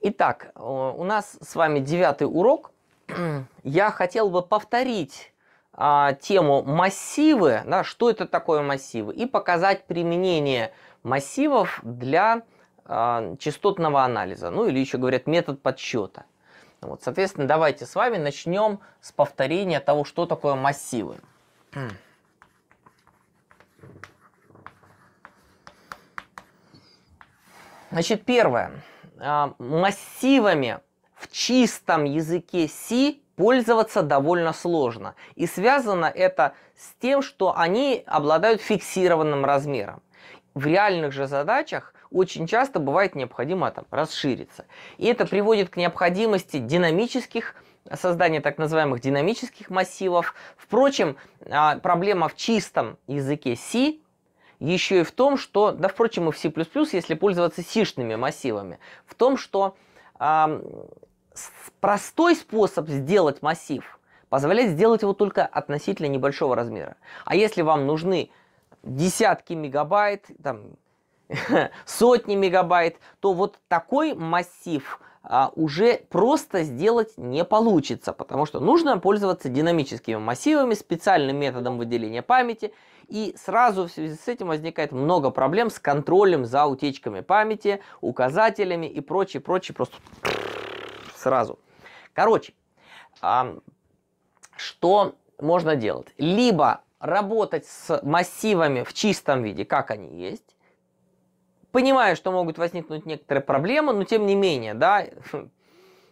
Итак, э, у нас с вами девятый урок. Я хотел бы повторить а, тему массивы, да, что это такое массивы, и показать применение массивов для а, частотного анализа, ну или еще говорят метод подсчета. Вот, соответственно, давайте с вами начнем с повторения того, что такое массивы. Значит, первое. А, массивами в чистом языке C пользоваться довольно сложно. И связано это с тем, что они обладают фиксированным размером. В реальных же задачах очень часто бывает необходимо там, расшириться. И это приводит к необходимости динамических создания так называемых динамических массивов. Впрочем, а, проблема в чистом языке C еще и в том, что, да, впрочем, и в C++, если пользоваться сишными массивами, в том, что э, простой способ сделать массив позволяет сделать его только относительно небольшого размера. А если вам нужны десятки мегабайт, там, сотни мегабайт, то вот такой массив а, уже просто сделать не получится, потому что нужно пользоваться динамическими массивами, специальным методом выделения памяти – и сразу в связи с этим возникает много проблем с контролем за утечками памяти, указателями и прочее, прочее, просто сразу. Короче, что можно делать? Либо работать с массивами в чистом виде, как они есть, понимая, что могут возникнуть некоторые проблемы, но тем не менее, да,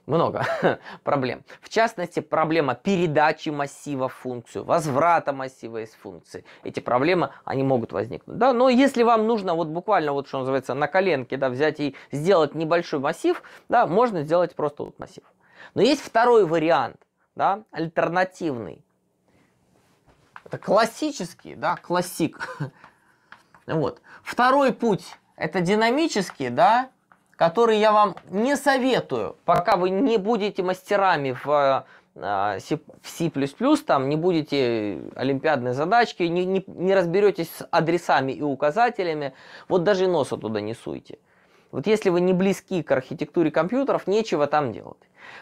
много проблем. В частности, проблема передачи массива в функцию, возврата массива из функции. Эти проблемы, они могут возникнуть. Да? Но если вам нужно вот буквально, вот что называется, на коленке да, взять и сделать небольшой массив, да, можно сделать просто вот массив. Но есть второй вариант, да, альтернативный. Это классический, да, классик. Вот. Второй путь – это динамический, да, которые я вам не советую, пока вы не будете мастерами в а, в C++, там не будете олимпиадной задачки, не, не, не разберетесь с адресами и указателями, вот даже носа туда не суйте. Вот если вы не близки к архитектуре компьютеров, нечего там делать.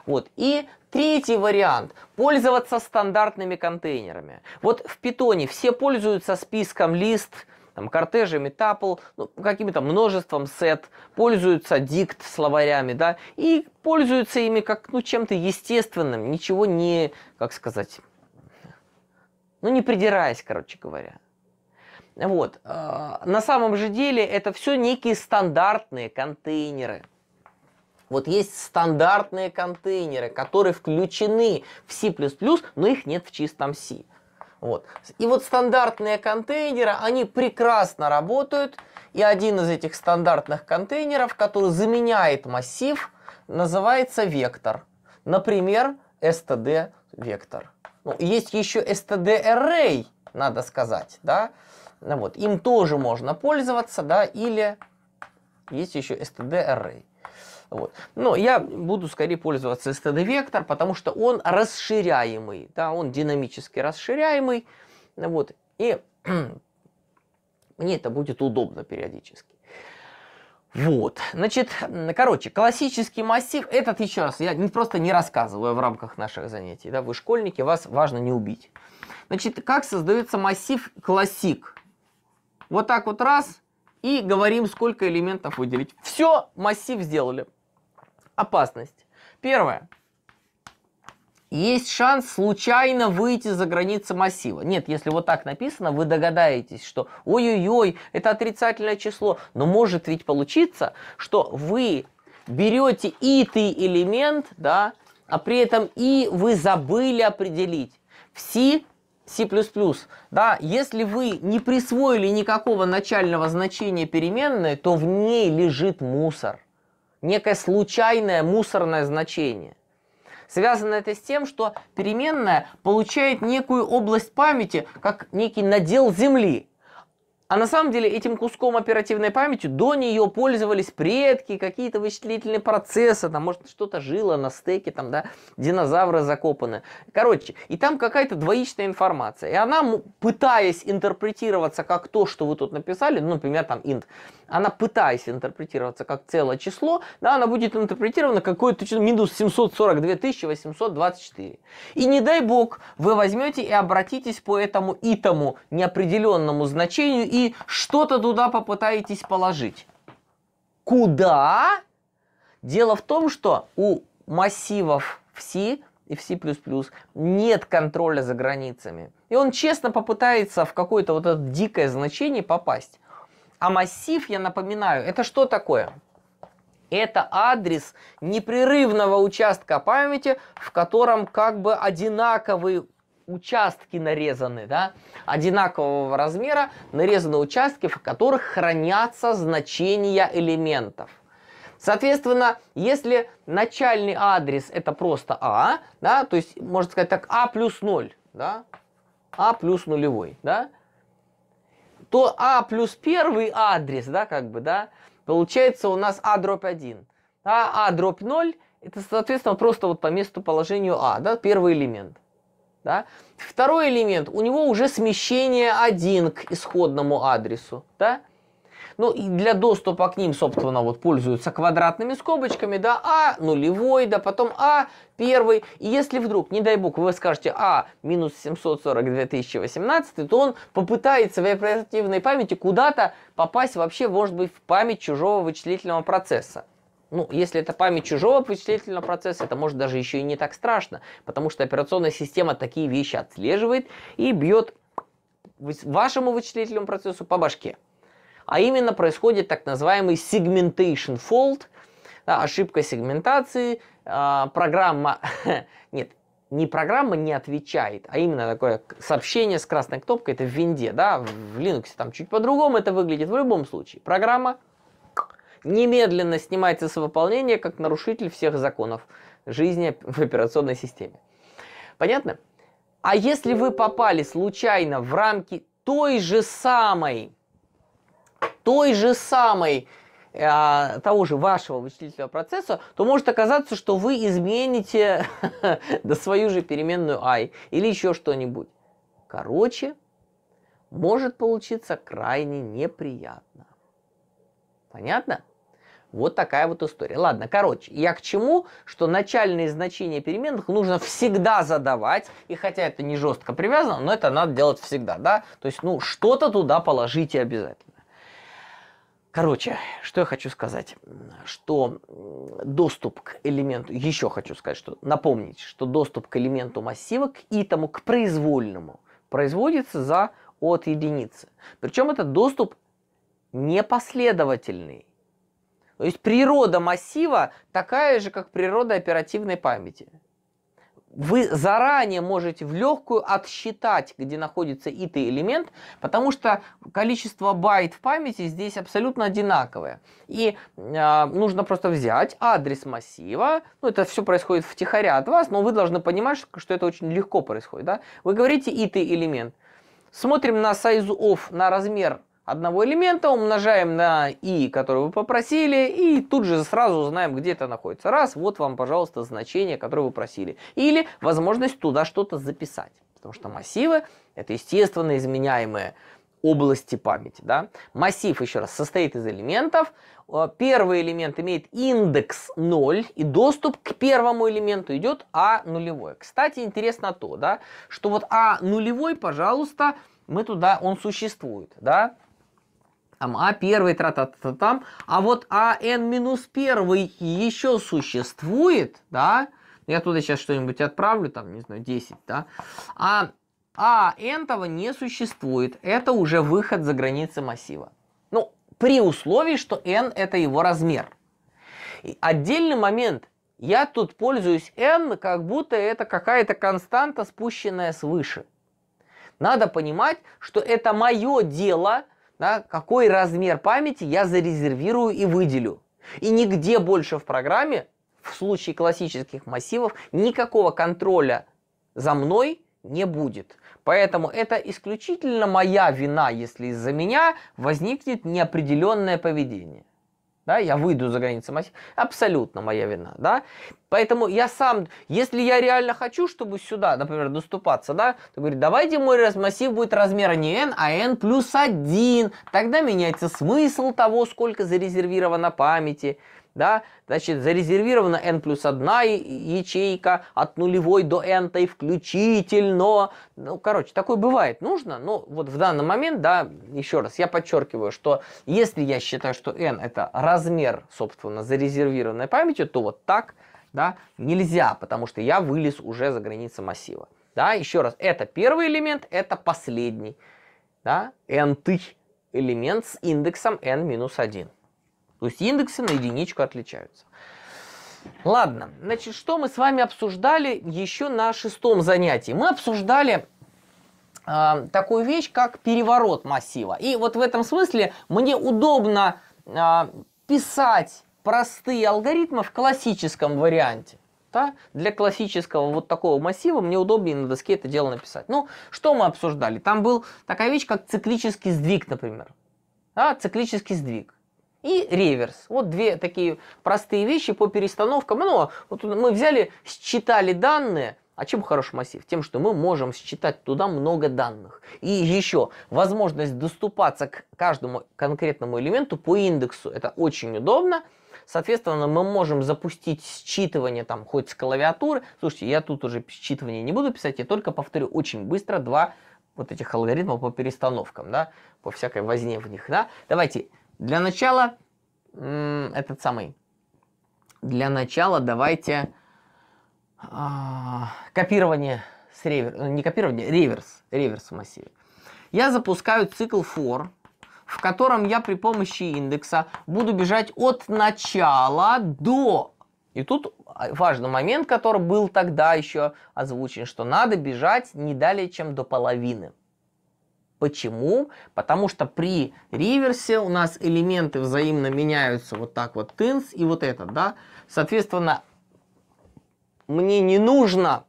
Вот. И третий вариант – пользоваться стандартными контейнерами. Вот в питоне все пользуются списком лист, там, кортежами тапл, ну, какими-то множеством сет, пользуются дикт словарями, да, и пользуются ими как, ну, чем-то естественным, ничего не, как сказать, ну, не придираясь, короче говоря. Вот. Э, на самом же деле это все некие стандартные контейнеры. Вот есть стандартные контейнеры, которые включены в C++, но их нет в чистом C. Вот. И вот стандартные контейнеры, они прекрасно работают. И один из этих стандартных контейнеров, который заменяет массив, называется вектор. Например, std вектор. Ну, есть еще std array, надо сказать, да. Ну, вот, им тоже можно пользоваться, да, или есть еще std array. Вот. Но я буду скорее пользоваться std-вектор, потому что он расширяемый, да, он динамически расширяемый. Вот. И мне это будет удобно периодически. Вот, значит, короче, классический массив, этот еще раз, я не, просто не рассказываю в рамках наших занятий, да, вы школьники, вас важно не убить. Значит, как создается массив классик? Вот так вот раз, и говорим, сколько элементов выделить. Все, массив сделали опасность. Первое. Есть шанс случайно выйти за границы массива. Нет, если вот так написано, вы догадаетесь, что ой-ой-ой, это отрицательное число. Но может ведь получиться, что вы берете итый элемент, да, а при этом и вы забыли определить. В C, C++, да, если вы не присвоили никакого начального значения переменной, то в ней лежит мусор некое случайное мусорное значение. Связано это с тем, что переменная получает некую область памяти, как некий надел Земли – а на самом деле этим куском оперативной памяти до нее пользовались предки, какие-то вычислительные процессы, там, может, что-то жило на стеке, там, да, динозавры закопаны. Короче, и там какая-то двоичная информация. И она, пытаясь интерпретироваться как то, что вы тут написали, ну, например, там, int, она пытаясь интерпретироваться как целое число, да, она будет интерпретирована какое-то число минус 742 824. И не дай бог, вы возьмете и обратитесь по этому итому неопределенному значению и что-то туда попытаетесь положить. Куда? Дело в том, что у массивов в C и в C++ нет контроля за границами. И он честно попытается в какое-то вот это дикое значение попасть. А массив, я напоминаю, это что такое? Это адрес непрерывного участка памяти, в котором как бы одинаковый участки нарезаны, да, одинакового размера, нарезаны участки, в которых хранятся значения элементов. Соответственно, если начальный адрес это просто А, да, то есть можно сказать так, А плюс 0, да, А плюс нулевой, да, то А плюс первый адрес, да, как бы, да, получается у нас А дробь 1. А, а дробь 0, это, соответственно, просто вот по месту положению А, да, первый элемент. Да? Второй элемент, у него уже смещение 1 к исходному адресу. Да? Ну и для доступа к ним, собственно, вот пользуются квадратными скобочками, да, а нулевой, да, потом а первый. И если вдруг, не дай бог, вы скажете а минус 742 2018, то он попытается в оперативной памяти куда-то попасть вообще, может быть, в память чужого вычислительного процесса. Ну, если это память чужого вычислительного процесса, это может даже еще и не так страшно, потому что операционная система такие вещи отслеживает и бьет вашему вычислительному процессу по башке. А именно происходит так называемый segmentation fault, да, ошибка сегментации, э, программа, нет, не программа не отвечает, а именно такое сообщение с красной кнопкой, это в винде, да, в Linux там чуть по-другому это выглядит в любом случае. Программа немедленно снимается с выполнения как нарушитель всех законов жизни в операционной системе. Понятно? А если вы попали случайно в рамки той же самой, той же самой а, того же вашего вычислительного процесса, то может оказаться, что вы измените да свою же переменную i или еще что-нибудь. Короче, может получиться крайне неприятно. Понятно? Вот такая вот история. Ладно, короче, я к чему, что начальные значения переменных нужно всегда задавать, и хотя это не жестко привязано, но это надо делать всегда, да? То есть, ну, что-то туда положите обязательно. Короче, что я хочу сказать, что доступ к элементу, еще хочу сказать, что напомнить, что доступ к элементу массива, к итому, к произвольному, производится за от единицы. Причем этот доступ непоследовательный то есть природа массива такая же, как природа оперативной памяти. Вы заранее можете в легкую отсчитать, где находится ит элемент, потому что количество байт в памяти здесь абсолютно одинаковое. И э, нужно просто взять адрес массива, ну это все происходит втихаря от вас, но вы должны понимать, что это очень легко происходит. Да? Вы говорите ит элемент, смотрим на size of, на размер одного элемента, умножаем на и, который вы попросили, и тут же сразу узнаем, где это находится. Раз, вот вам, пожалуйста, значение, которое вы просили. Или возможность туда что-то записать. Потому что массивы – это естественно изменяемые области памяти. Да? Массив, еще раз, состоит из элементов. Э, первый элемент имеет индекс 0, и доступ к первому элементу идет А нулевой. Кстати, интересно то, да, что вот А нулевой, пожалуйста, мы туда, он существует, да, там А1, тра та та там, а, а вот АН-1 еще существует, да, я туда сейчас что-нибудь отправлю, там, не знаю, 10, да, а АН-того не существует, это уже выход за границы массива. Ну, при условии, что N это его размер. И отдельный момент, я тут пользуюсь N, как будто это какая-то константа, спущенная свыше. Надо понимать, что это мое дело – да, какой размер памяти я зарезервирую и выделю. И нигде больше в программе, в случае классических массивов, никакого контроля за мной не будет. Поэтому это исключительно моя вина, если из-за меня возникнет неопределенное поведение да, я выйду за границы массива. абсолютно моя вина, да, поэтому я сам, если я реально хочу, чтобы сюда, например, доступаться, да, то говорит, давайте мой массив будет размера не n, а n плюс 1, тогда меняется смысл того, сколько зарезервировано памяти, да, значит, зарезервирована n плюс 1 ячейка от нулевой до n включительно. Ну, короче, такое бывает нужно, но ну, вот в данный момент, да, еще раз, я подчеркиваю, что если я считаю, что n это размер, собственно, зарезервированной памяти, то вот так, да, нельзя, потому что я вылез уже за границы массива. Да, еще раз, это первый элемент, это последний, да, n элемент с индексом n минус 1. То есть индексы на единичку отличаются. Ладно, значит, что мы с вами обсуждали еще на шестом занятии? Мы обсуждали э, такую вещь, как переворот массива. И вот в этом смысле мне удобно э, писать простые алгоритмы в классическом варианте. Да? Для классического вот такого массива мне удобнее на доске это дело написать. Ну, что мы обсуждали? Там был такая вещь, как циклический сдвиг, например. Да, циклический сдвиг и реверс. Вот две такие простые вещи по перестановкам. ну вот мы взяли, считали данные, а чем хорош массив? Тем, что мы можем считать туда много данных. И еще возможность доступаться к каждому конкретному элементу по индексу. Это очень удобно. Соответственно, мы можем запустить считывание там хоть с клавиатуры. Слушайте, я тут уже считывание не буду писать, я только повторю очень быстро два вот этих алгоритма по перестановкам, да, по всякой возне в них, да. Давайте для начала, этот самый, для начала давайте а, копирование с реверс, ну, не копирование, реверс, реверс в массиве. Я запускаю цикл for, в котором я при помощи индекса буду бежать от начала до... И тут важный момент, который был тогда еще озвучен, что надо бежать не далее, чем до половины. Почему? Потому что при реверсе у нас элементы взаимно меняются вот так вот, тынс и вот этот, да. Соответственно, мне не нужно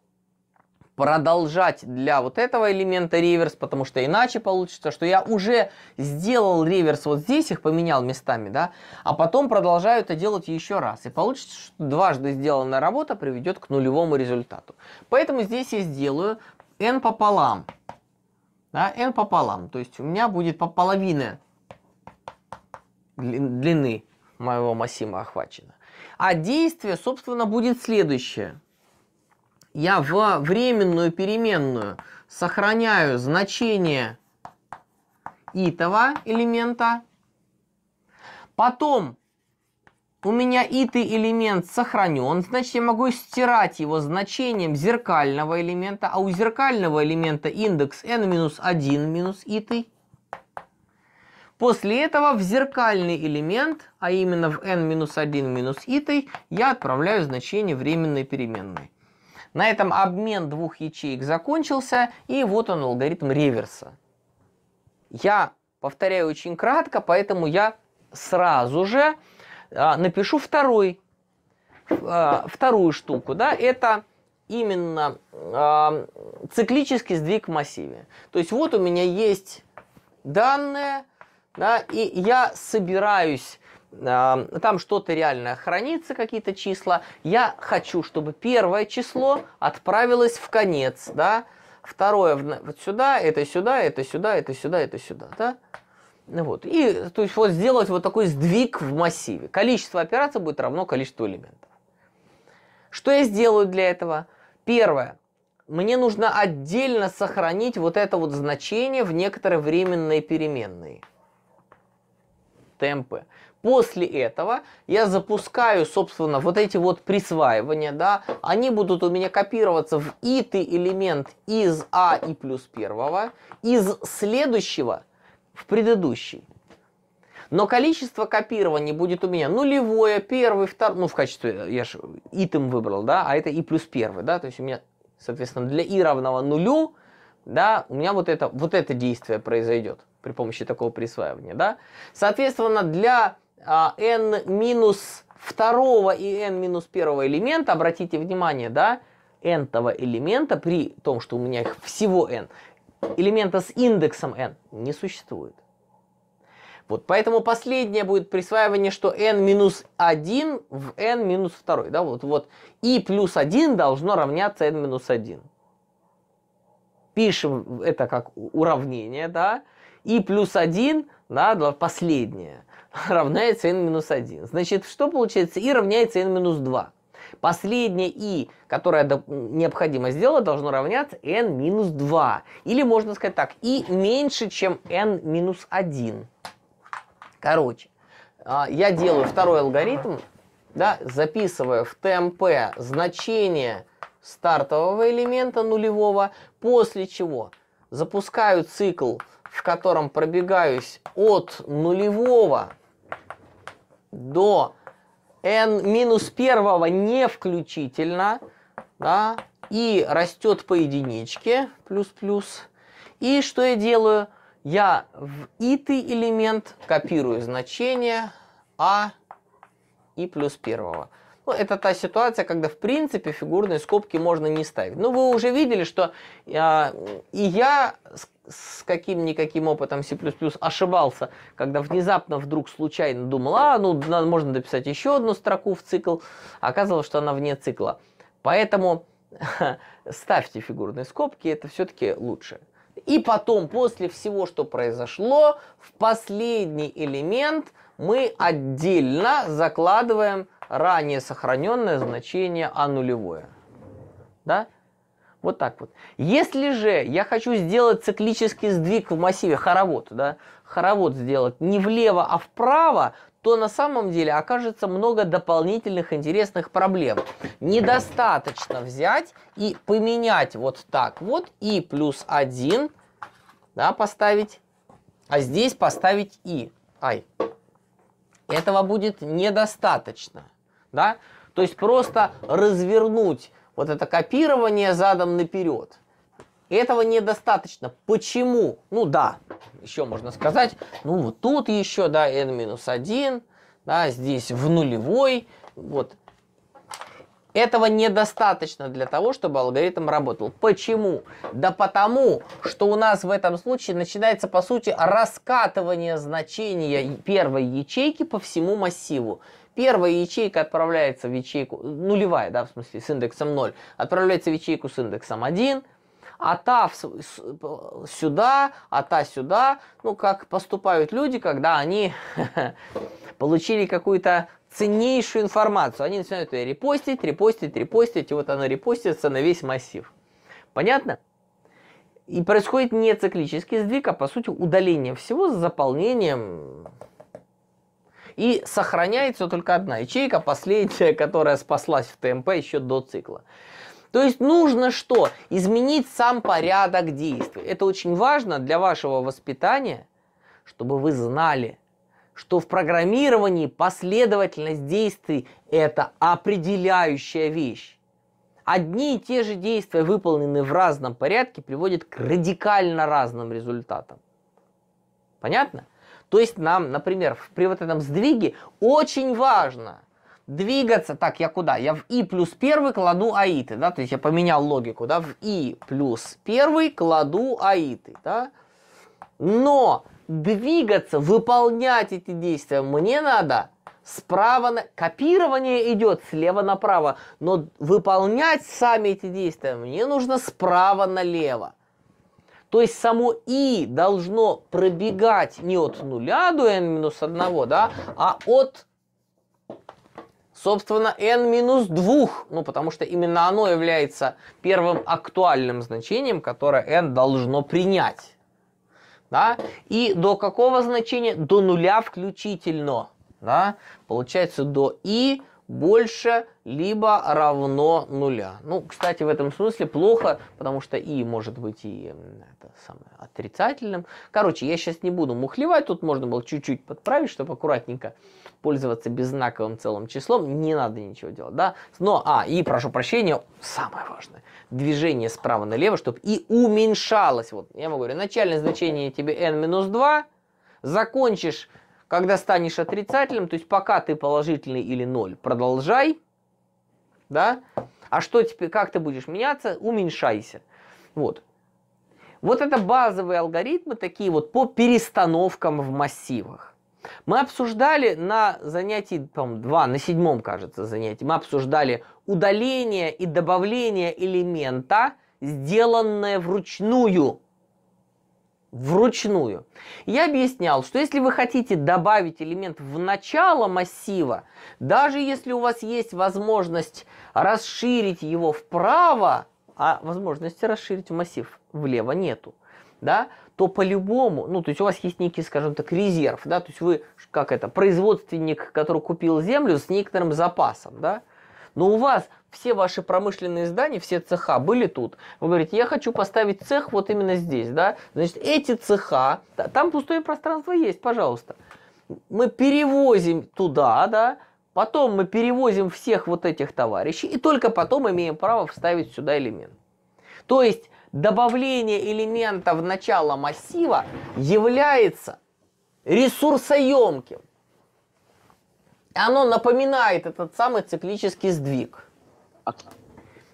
продолжать для вот этого элемента реверс, потому что иначе получится, что я уже сделал реверс вот здесь, их поменял местами, да, а потом продолжаю это делать еще раз. И получится, что дважды сделанная работа приведет к нулевому результату. Поэтому здесь я сделаю n пополам да, n пополам. То есть у меня будет по половине длины моего массива охвачено. А действие, собственно, будет следующее. Я в временную переменную сохраняю значение итого элемента. Потом у меня итый элемент сохранен, значит я могу стирать его значением зеркального элемента, а у зеркального элемента индекс n минус 1 минус итый. После этого в зеркальный элемент, а именно в n минус 1 минус итый, я отправляю значение временной переменной. На этом обмен двух ячеек закончился, и вот он алгоритм реверса. Я повторяю очень кратко, поэтому я сразу же а, напишу второй, а, вторую штуку, да, это именно а, циклический сдвиг в массиве. То есть вот у меня есть данные, да, и я собираюсь там что-то реально хранится, какие-то числа. Я хочу, чтобы первое число отправилось в конец, да, второе вот сюда, это сюда, это сюда, это сюда, это сюда, да. Вот. И то есть, вот сделать вот такой сдвиг в массиве. Количество операций будет равно количеству элементов. Что я сделаю для этого? Первое. Мне нужно отдельно сохранить вот это вот значение в некоторые временные переменные. Темпы. После этого я запускаю, собственно, вот эти вот присваивания, да, они будут у меня копироваться в итый элемент из А и плюс первого, из следующего – в предыдущий. Но количество копирований будет у меня нулевое, первый, второй, ну в качестве, я же итем выбрал, да, а это и плюс первый, да, то есть у меня, соответственно, для и равного нулю, да, у меня вот это, вот это действие произойдет при помощи такого присваивания, да. Соответственно, для а, n минус второго и n минус первого элемента, обратите внимание, да, n-того элемента, при том, что у меня их всего n, элемента с индексом n не существует. Вот, поэтому последнее будет присваивание, что n минус 1 в n минус 2. Да, вот, вот и плюс 1 должно равняться n минус 1. Пишем это как уравнение, да, и плюс 1, да, последнее, равняется n минус 1. Значит, что получается? и равняется n минус 2. Последнее i, которое необходимо сделать, должно равняться n минус 2. Или можно сказать так, i меньше, чем n минус 1. Короче, а, я делаю второй алгоритм, да, записываю в tmp значение стартового элемента нулевого, после чего запускаю цикл, в котором пробегаюсь от нулевого до n минус первого не включительно, да, и растет по единичке, плюс-плюс. И что я делаю? Я в итый элемент копирую значение а и плюс первого. Ну, это та ситуация, когда в принципе фигурные скобки можно не ставить. Но ну, вы уже видели, что э, и я с, с каким-никаким опытом C++ ошибался, когда внезапно вдруг случайно думал, а, ну, надо, можно дописать еще одну строку в цикл, а оказалось, что она вне цикла. Поэтому ставьте фигурные скобки, это все-таки лучше. И потом, после всего, что произошло, в последний элемент мы отдельно закладываем ранее сохраненное значение А нулевое. Да? Вот так вот. Если же я хочу сделать циклический сдвиг в массиве, хоровод, да, хоровод сделать не влево, а вправо, то на самом деле окажется много дополнительных интересных проблем. Недостаточно взять и поменять вот так вот, и плюс один, да, поставить, а здесь поставить и. Ай. Этого будет недостаточно да? То есть просто развернуть вот это копирование задом наперед. этого недостаточно. Почему? Ну да, еще можно сказать, ну вот тут еще, да, n-1, да, здесь в нулевой, вот. Этого недостаточно для того, чтобы алгоритм работал. Почему? Да потому, что у нас в этом случае начинается, по сути, раскатывание значения первой ячейки по всему массиву первая ячейка отправляется в ячейку, нулевая, да, в смысле, с индексом 0, отправляется в ячейку с индексом 1, а та в, сюда, а та сюда. Ну, как поступают люди, когда они получили какую-то ценнейшую информацию. Они начинают ее репостить, репостить, репостить, и вот она репостится на весь массив. Понятно? И происходит не циклический сдвиг, а по сути удаление всего с заполнением и сохраняется только одна ячейка, последняя, которая спаслась в ТМП еще до цикла. То есть нужно что? Изменить сам порядок действий. Это очень важно для вашего воспитания, чтобы вы знали, что в программировании последовательность действий – это определяющая вещь. Одни и те же действия, выполненные в разном порядке, приводят к радикально разным результатам. Понятно? То есть нам, например, при вот этом сдвиге очень важно двигаться, так, я куда? Я в и плюс первый кладу аиты, да, то есть я поменял логику, да, в и плюс первый кладу аиты, да. Но двигаться, выполнять эти действия мне надо справа, на... копирование идет слева направо, но выполнять сами эти действия мне нужно справа налево. То есть само i должно пробегать не от нуля до n-1, минус да, а от собственно, n-2, минус ну, потому что именно оно является первым актуальным значением, которое n должно принять. Да? И до какого значения? До нуля включительно. Да? Получается, до i больше либо равно нуля. Ну, кстати, в этом смысле плохо, потому что и может быть и это самое, отрицательным. Короче, я сейчас не буду мухлевать, тут можно было чуть-чуть подправить, чтобы аккуратненько пользоваться беззнаковым целым числом, не надо ничего делать, да? Но, а, и, прошу прощения, самое важное, движение справа налево, чтобы и уменьшалось. Вот, я вам говорю, начальное значение тебе n-2, закончишь когда станешь отрицательным, то есть пока ты положительный или ноль, продолжай, да? А что теперь, как ты будешь меняться? Уменьшайся. Вот. Вот это базовые алгоритмы, такие вот по перестановкам в массивах. Мы обсуждали на занятии, там, два, на седьмом, кажется, занятии, мы обсуждали удаление и добавление элемента, сделанное вручную вручную. Я объяснял, что если вы хотите добавить элемент в начало массива, даже если у вас есть возможность расширить его вправо, а возможности расширить массив влево нету, да, то по-любому, ну, то есть у вас есть некий, скажем так, резерв, да, то есть вы, как это, производственник, который купил землю с некоторым запасом, да, но у вас все ваши промышленные здания, все цеха были тут. Вы говорите, я хочу поставить цех вот именно здесь, да? Значит, эти цеха, там пустое пространство есть, пожалуйста. Мы перевозим туда, да, потом мы перевозим всех вот этих товарищей, и только потом имеем право вставить сюда элемент. То есть добавление элемента в начало массива является ресурсоемким. Оно напоминает этот самый циклический сдвиг.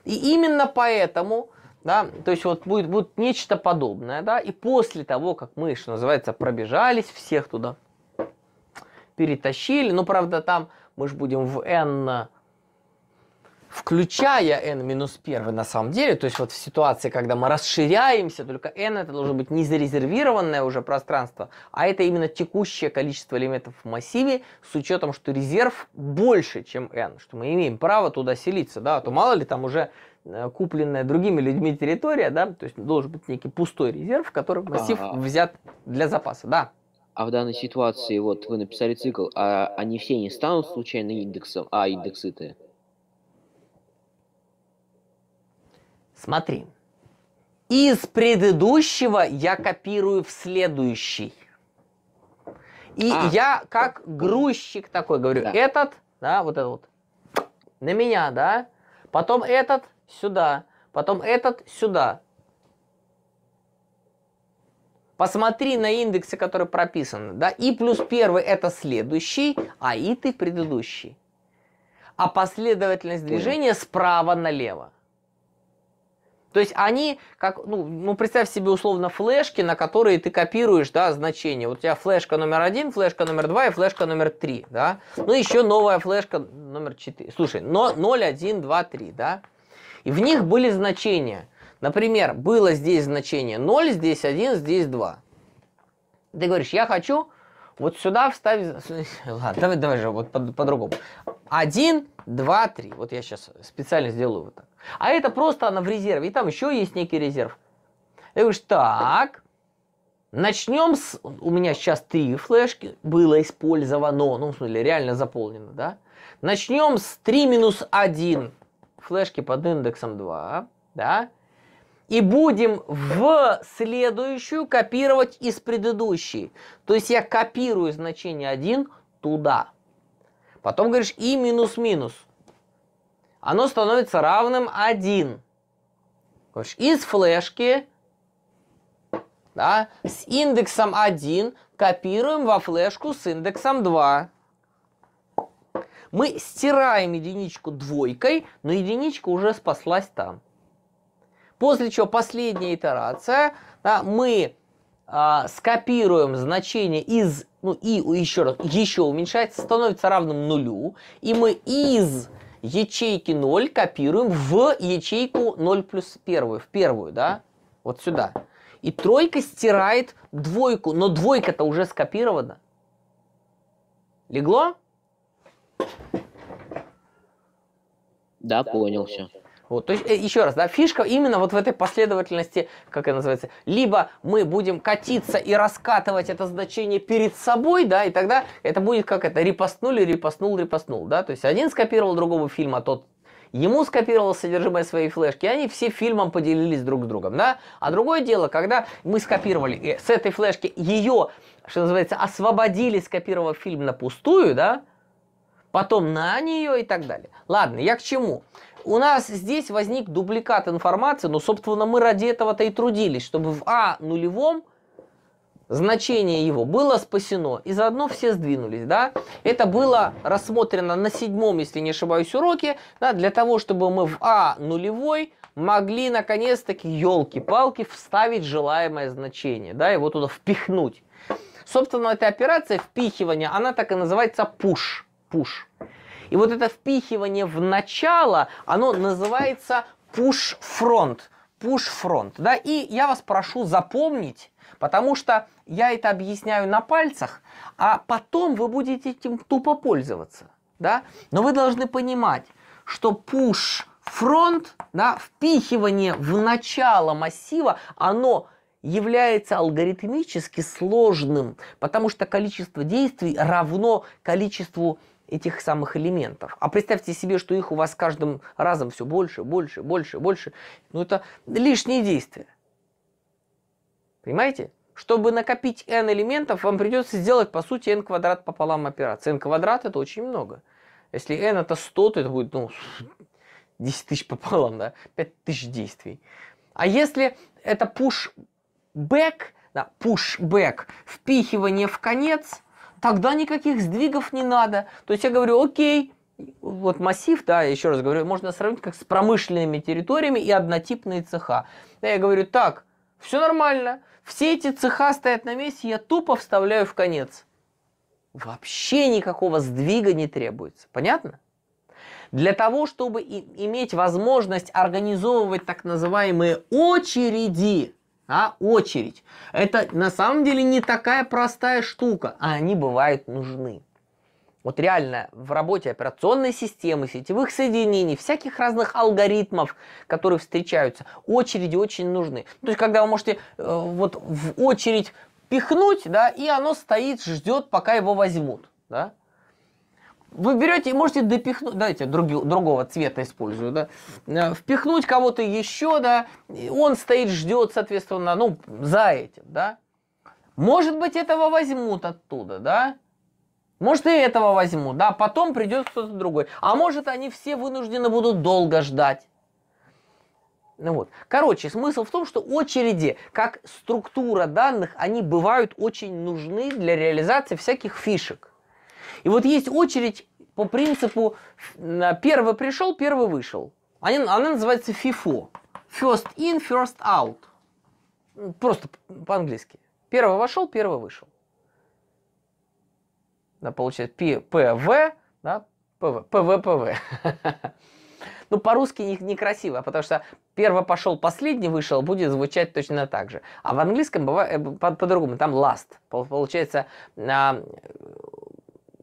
И именно поэтому, да, то есть вот будет, будет нечто подобное, да, и после того, как мы, что называется, пробежались всех туда, перетащили, ну, правда, там мы же будем в n включая n-1 минус на самом деле, то есть вот в ситуации, когда мы расширяемся, только n это должно быть не зарезервированное уже пространство, а это именно текущее количество элементов в массиве с учетом, что резерв больше, чем n, что мы имеем право туда селиться, да, а то мало ли там уже э, купленная другими людьми территория, да, то есть должен быть некий пустой резерв, в котором массив а -а -а. взят для запаса, да. А в данной ситуации, вот вы написали цикл, а они все не станут случайно индексом, а индексы-то? Смотри. Из предыдущего я копирую в следующий. И а, я как грузчик такой говорю, да. этот, да, вот этот вот, на меня, да, потом этот сюда, потом этот сюда. Посмотри на индексы, которые прописаны, да, и плюс первый это следующий, а и ты предыдущий. А последовательность движения справа налево. То есть они, как, ну, ну, представь себе условно флешки, на которые ты копируешь, да, значения. Вот у тебя флешка номер один, флешка номер два и флешка номер три, да. Ну, еще новая флешка номер четыре. Слушай, но 0, 1, 2, 3, да. И в них были значения. Например, было здесь значение 0, здесь 1, здесь 2. Ты говоришь, я хочу вот сюда вставить... Ладно, давай, давай же, вот по-другому. По 1, 2, 3. Вот я сейчас специально сделаю вот так. А это просто она в резерве. И там еще есть некий резерв. Ты говоришь, так, начнем с... У меня сейчас три флешки было использовано, ну, в смысле, реально заполнено, да? Начнем с 3 минус 1 флешки под индексом 2, да? и будем в следующую копировать из предыдущей. То есть я копирую значение 1 туда. Потом говоришь и минус-минус оно становится равным 1. Из флешки да, с индексом 1 копируем во флешку с индексом 2. Мы стираем единичку двойкой, но единичка уже спаслась там. После чего последняя итерация, да, мы э, скопируем значение из, ну и еще раз, еще уменьшается, становится равным нулю, и мы из ячейки 0 копируем в ячейку 0 плюс 1, в первую, да, вот сюда. И тройка стирает двойку, но двойка-то уже скопирована. Легло? Да, понял все. Вот, то есть, э, еще раз, да, фишка именно вот в этой последовательности, как это называется, либо мы будем катиться и раскатывать это значение перед собой, да, и тогда это будет как это, репостнули, репостнул, репостнул, да, то есть один скопировал другого фильма, тот ему скопировал содержимое своей флешки, и они все фильмом поделились друг с другом, да? А другое дело, когда мы скопировали э, с этой флешки ее, что называется, освободили, скопировав фильм на пустую, да? Потом на нее и так далее. Ладно, я к чему? у нас здесь возник дубликат информации, но, собственно, мы ради этого-то и трудились, чтобы в А нулевом значение его было спасено, и заодно все сдвинулись, да. Это было рассмотрено на седьмом, если не ошибаюсь, уроке, да, для того, чтобы мы в А нулевой могли, наконец-таки, елки-палки, вставить желаемое значение, да, его туда впихнуть. Собственно, эта операция впихивания, она так и называется push, push. И вот это впихивание в начало, оно называется push front, push front, да, и я вас прошу запомнить, потому что я это объясняю на пальцах, а потом вы будете этим тупо пользоваться, да. Но вы должны понимать, что push фронт да, впихивание в начало массива, оно является алгоритмически сложным, потому что количество действий равно количеству действий этих самых элементов. А представьте себе, что их у вас каждым разом все больше, больше, больше, больше. Ну это лишние действия. Понимаете? Чтобы накопить n элементов, вам придется сделать, по сути, n квадрат пополам операции. n квадрат это очень много. Если n это 100, то это будет ну, 10 тысяч пополам, да? 5 тысяч действий. А если это push back, да, push back, впихивание в конец – тогда никаких сдвигов не надо. То есть я говорю, окей, вот массив, да, еще раз говорю, можно сравнить как с промышленными территориями и однотипные цеха. Да, я говорю, так, все нормально, все эти цеха стоят на месте, я тупо вставляю в конец. Вообще никакого сдвига не требуется. Понятно? Для того, чтобы иметь возможность организовывать так называемые очереди, а очередь. Это на самом деле не такая простая штука, а они бывают нужны. Вот реально в работе операционной системы, сетевых соединений, всяких разных алгоритмов, которые встречаются, очереди очень нужны. То есть, когда вы можете э, вот в очередь пихнуть, да, и оно стоит, ждет, пока его возьмут, да. Вы берете и можете допихнуть, давайте други, другого цвета использую, да, э, впихнуть кого-то еще, да, он стоит, ждет, соответственно, ну, за этим, да. Может быть, этого возьмут оттуда, да, может, и этого возьмут, да, а потом придет кто-то другой. А может, они все вынуждены будут долго ждать. Ну вот. Короче, смысл в том, что очереди, как структура данных, они бывают очень нужны для реализации всяких фишек. И вот есть очередь по принципу первый пришел, первый вышел. Они, она называется FIFO. First in, first out. Просто по-английски. Первый вошел, первый вышел. Да, получается ПВ, да, ПВ, ПВ, ПВ. Ну, по-русски некрасиво, не потому что первый пошел, последний вышел, будет звучать точно так же. А в английском бывает по- э, по-другому, там last. Получается, а,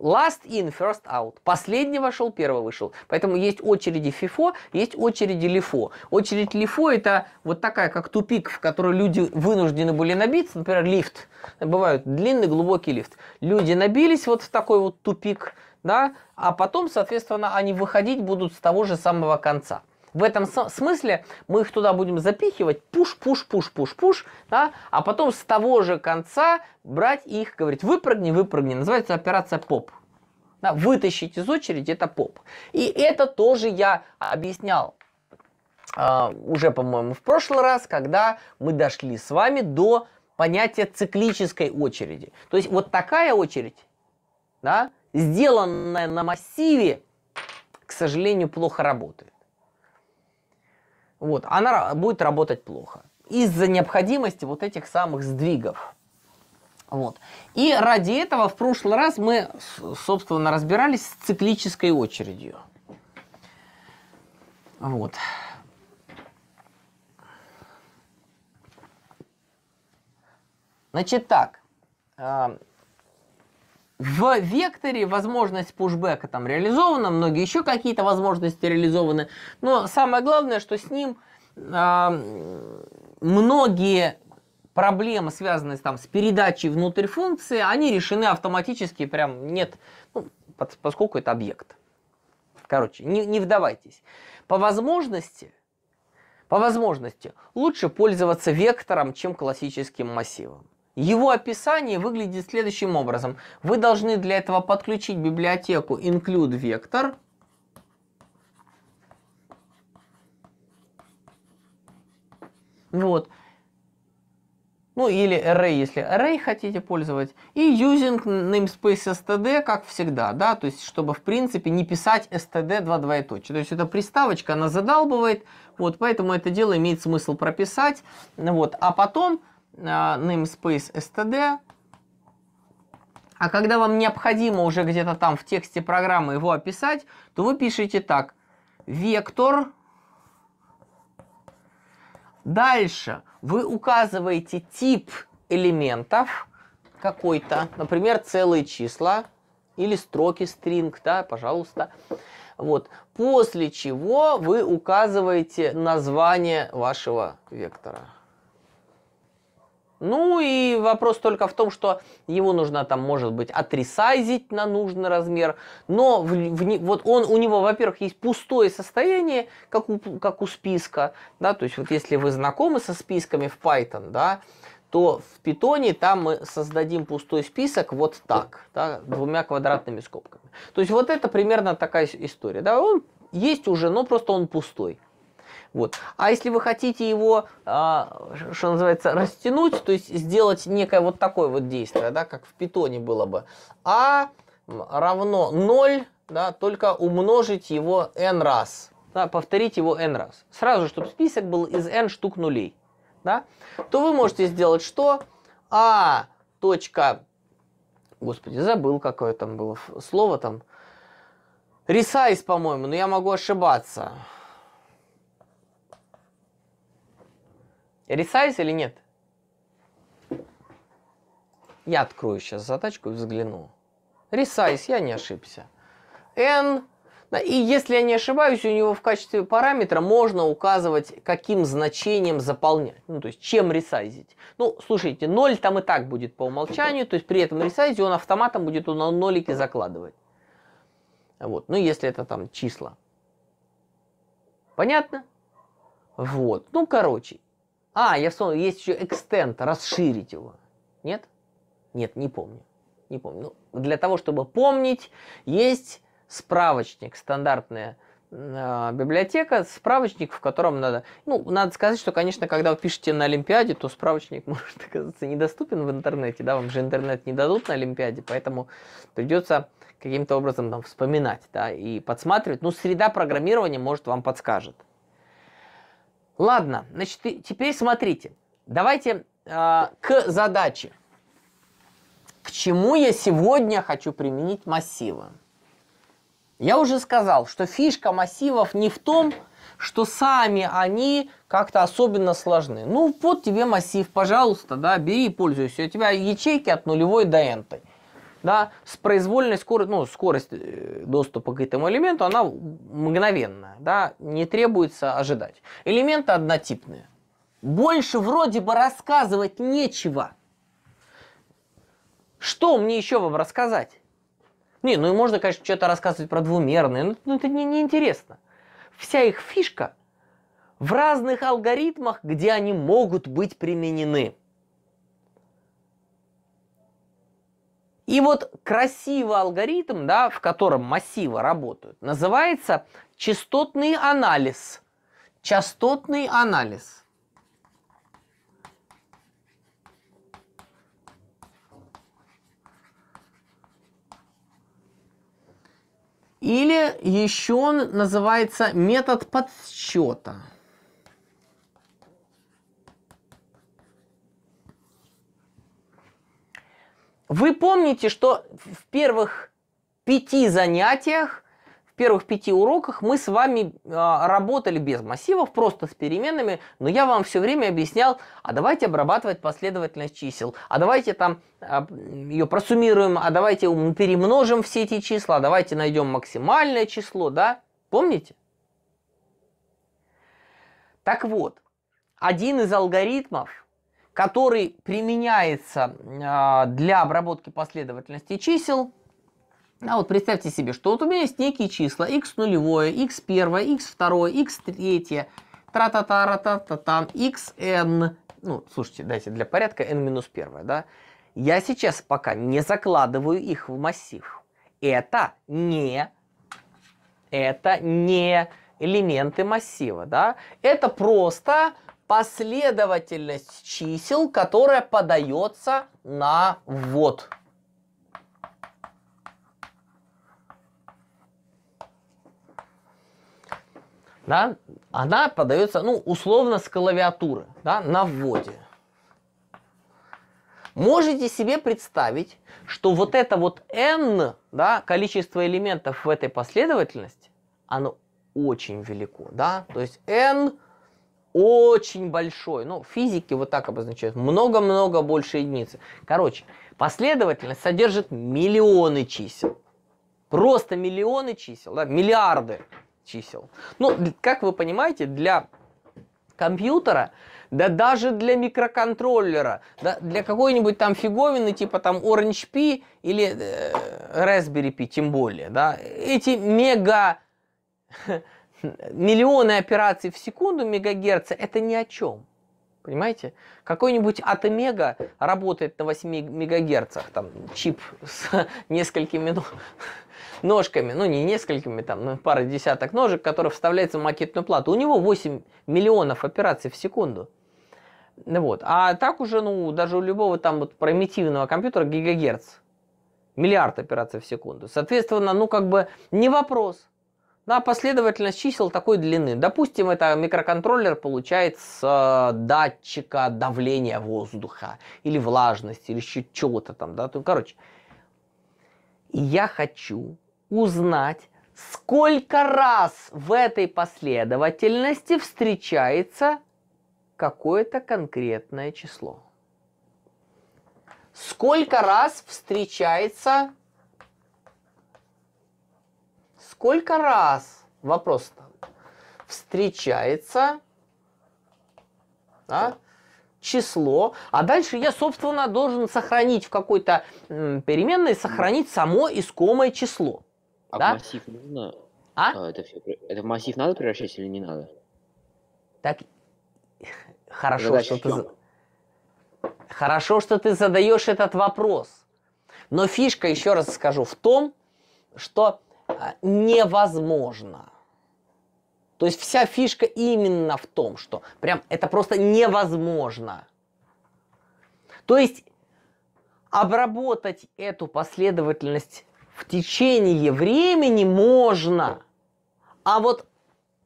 Last in, first out. Последний вошел, первый вышел. Поэтому есть очереди FIFO, есть очереди LIFO. Очередь LIFO это вот такая, как тупик, в который люди вынуждены были набиться. Например, лифт. Бывают длинный, глубокий лифт. Люди набились вот в такой вот тупик, да, а потом, соответственно, они выходить будут с того же самого конца. В этом смысле мы их туда будем запихивать, пуш, пуш, пуш, пуш, пуш, да, а потом с того же конца брать их, говорить, выпрыгни, выпрыгни. Называется операция поп. Да, вытащить из очереди это поп. И это тоже я объяснял э, уже, по-моему, в прошлый раз, когда мы дошли с вами до понятия циклической очереди. То есть вот такая очередь, да, сделанная на массиве, к сожалению, плохо работает вот, она будет работать плохо из-за необходимости вот этих самых сдвигов. Вот. И ради этого в прошлый раз мы, собственно, разбирались с циклической очередью. Вот. Значит так, а, в векторе возможность пушбека там реализована, многие еще какие-то возможности реализованы. Но самое главное, что с ним э, многие проблемы, связанные там, с передачей внутрь функции, они решены автоматически, прям нет, ну, под, поскольку это объект. Короче, не, не вдавайтесь. По возможности, по возможности лучше пользоваться вектором, чем классическим массивом. Его описание выглядит следующим образом. Вы должны для этого подключить библиотеку include vector. Вот. Ну или array, если array хотите пользовать. И using namespace std, как всегда, да, то есть, чтобы в принципе не писать std 2 двоеточие. То есть, эта приставочка, она задалбывает, вот, поэтому это дело имеет смысл прописать. Вот, а потом namespace std. А когда вам необходимо уже где-то там в тексте программы его описать, то вы пишете так. Вектор. Дальше вы указываете тип элементов какой-то, например, целые числа или строки string, да, пожалуйста. Вот. После чего вы указываете название вашего вектора. Ну и вопрос только в том, что его нужно там, может быть, отресайзить на нужный размер. Но в, в, вот он, у него, во-первых, есть пустое состояние, как у, как у списка. Да? То есть вот если вы знакомы со списками в Python, да, то в питоне там мы создадим пустой список вот так, да, двумя квадратными скобками. То есть вот это примерно такая история. Да? Он есть уже, но просто он пустой. Вот. А если вы хотите его, а, что называется, растянуть, то есть сделать некое вот такое вот действие, да, как в питоне было бы, а равно 0, да, только умножить его n раз, да, повторить его n раз. Сразу, чтобы список был из n штук нулей, да, то вы можете сделать что? а точка, господи, забыл, какое там было слово там, resize, по-моему, но я могу ошибаться. Я или нет? Я открою сейчас задачку и взгляну. Рисаюсь, я не ошибся. n и если я не ошибаюсь, у него в качестве параметра можно указывать, каким значением заполнять. Ну, то есть, чем ресайзить. Ну, слушайте, 0 там и так будет по умолчанию. То есть, при этом ресайзе он автоматом будет на нолики закладывать. Вот. Ну, если это там числа. Понятно? Вот. Ну, короче. А, я вспомнил, есть еще экстент, расширить его. Нет? Нет, не помню. Не помню. Ну, для того, чтобы помнить, есть справочник, стандартная э, библиотека, справочник, в котором надо... Ну, надо сказать, что, конечно, когда вы пишете на Олимпиаде, то справочник может оказаться недоступен в интернете, да, вам же интернет не дадут на Олимпиаде, поэтому придется каким-то образом там вспоминать, да, и подсматривать. Ну, среда программирования, может, вам подскажет. Ладно, значит, теперь смотрите. Давайте э, к задаче. К чему я сегодня хочу применить массивы? Я уже сказал, что фишка массивов не в том, что сами они как-то особенно сложны. Ну, вот тебе массив, пожалуйста, да, бери и пользуйся. У тебя ячейки от нулевой до n. -той да, с произвольной скоростью, ну, скорость э, доступа к этому элементу, она мгновенная, да, не требуется ожидать. Элементы однотипные. Больше вроде бы рассказывать нечего. Что мне еще вам рассказать? Не, ну и можно, конечно, что-то рассказывать про двумерные, но ну, это не, не интересно. Вся их фишка в разных алгоритмах, где они могут быть применены. И вот красивый алгоритм, да, в котором массивы работают, называется частотный анализ. Частотный анализ. Или еще он называется метод подсчета. Вы помните, что в первых пяти занятиях, в первых пяти уроках мы с вами э, работали без массивов, просто с переменами, но я вам все время объяснял, а давайте обрабатывать последовательность чисел, а давайте там э, а, ее просуммируем, а давайте перемножим все эти числа, а давайте найдем максимальное число, да? Помните? Так вот, один из алгоритмов – который применяется а, для обработки последовательности чисел. А вот представьте себе, что вот у меня есть некие числа x0, x1, x2, x3, тра-та-та-ра-та-та-та, xn. Ну, слушайте, дайте для порядка n минус первое, да? Я сейчас пока не закладываю их в массив. Это не... Это не элементы массива, да? Это просто последовательность чисел, которая подается на ввод. Да? Она подается, ну, условно с клавиатуры, да, на вводе. Можете себе представить, что вот это вот n, да, количество элементов в этой последовательности, оно очень велико, да, то есть n очень большой. Ну, физики вот так обозначают. Много-много больше единицы. Короче, последовательность содержит миллионы чисел. Просто миллионы чисел, да, миллиарды чисел. Ну, как вы понимаете, для компьютера, да даже для микроконтроллера, да, для какой-нибудь там фиговины, типа там Orange P или э, Raspberry Pi, тем более, да, эти мега миллионы операций в секунду мегагерца – это ни о чем. Понимаете? Какой-нибудь атомега работает на 8 мегагерцах, там чип с несколькими ножками, ну не несколькими, там ну, пара десяток ножек, которые вставляются в макетную плату. У него 8 миллионов операций в секунду. Вот. А так уже, ну, даже у любого там вот примитивного компьютера гигагерц. Миллиард операций в секунду. Соответственно, ну, как бы не вопрос, на ну, последовательность чисел такой длины. Допустим, это микроконтроллер получает с э, датчика давления воздуха или влажности, или еще чего-то там, да, то, короче. я хочу узнать, сколько раз в этой последовательности встречается какое-то конкретное число. Сколько раз встречается сколько раз, вопрос встречается да, число, а дальше я, собственно, должен сохранить в какой-то переменной, сохранить само искомое число. А да? массив нужно? А? а это, все, это в массив надо превращать или не надо? Так, хорошо, что ты... Хорошо, что ты задаешь этот вопрос. Но фишка, еще раз скажу, в том, что а, невозможно. То есть вся фишка именно в том, что прям это просто невозможно. То есть обработать эту последовательность в течение времени можно, а вот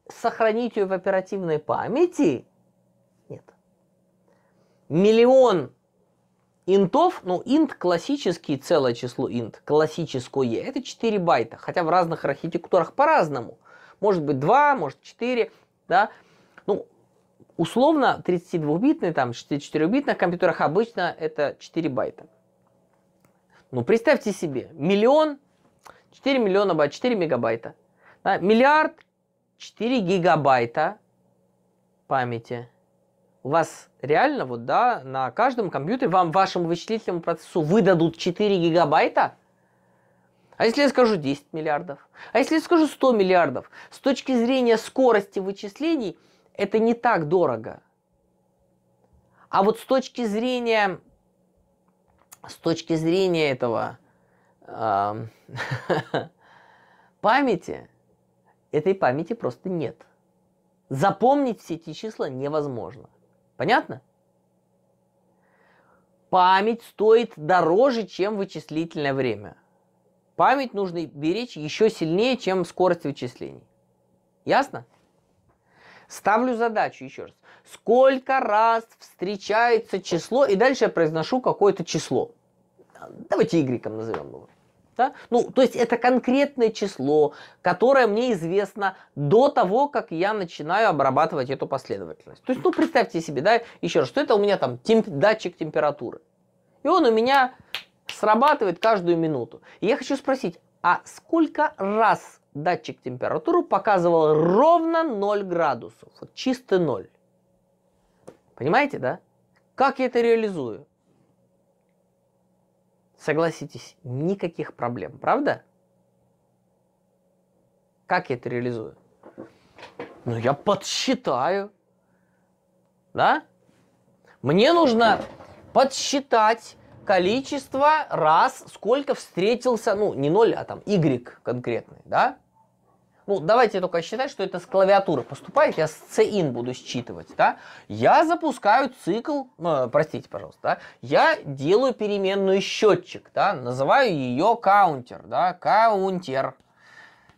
сохранить ее в оперативной памяти нет. Миллион Интов, ну, int классический, целое число инт, классическое, это 4 байта, хотя в разных архитектурах по-разному. Может быть 2, может 4, да. Ну, условно, 32-битный, там, 64-битных компьютерах обычно это 4 байта. Ну, представьте себе, миллион, 4 миллиона байт, 4 мегабайта. Да, миллиард, 4 гигабайта памяти. У вас реально вот, да, на каждом компьютере вам, вашему вычислительному процессу выдадут 4 гигабайта, а если я скажу 10 миллиардов? А если я скажу 100 миллиардов? С точки зрения скорости вычислений это не так дорого. А вот с точки зрения, с точки зрения этого э, памяти, этой памяти просто нет. Запомнить все эти числа невозможно. Понятно? Память стоит дороже, чем вычислительное время. Память нужно беречь еще сильнее, чем скорость вычислений. Ясно? Ставлю задачу еще раз. Сколько раз встречается число, и дальше я произношу какое-то число. Давайте y назовем его. Да? Ну, то есть это конкретное число, которое мне известно до того, как я начинаю обрабатывать эту последовательность. То есть, ну, представьте себе, да, еще раз, что это у меня там темп, датчик температуры. И он у меня срабатывает каждую минуту. И я хочу спросить, а сколько раз датчик температуры показывал ровно 0 градусов? Вот чистый 0. Понимаете, да? Как я это реализую? Согласитесь, никаких проблем, правда? Как я это реализую? Ну, я подсчитаю. Да? Мне нужно подсчитать количество раз, сколько встретился, ну, не ноль, а там y конкретный, да? Ну, давайте только считать, что это с клавиатуры поступает, я с CIN буду считывать, да? Я запускаю цикл, ну, э, простите, пожалуйста, да? Я делаю переменную счетчик, да? Называю ее counter, да? counter.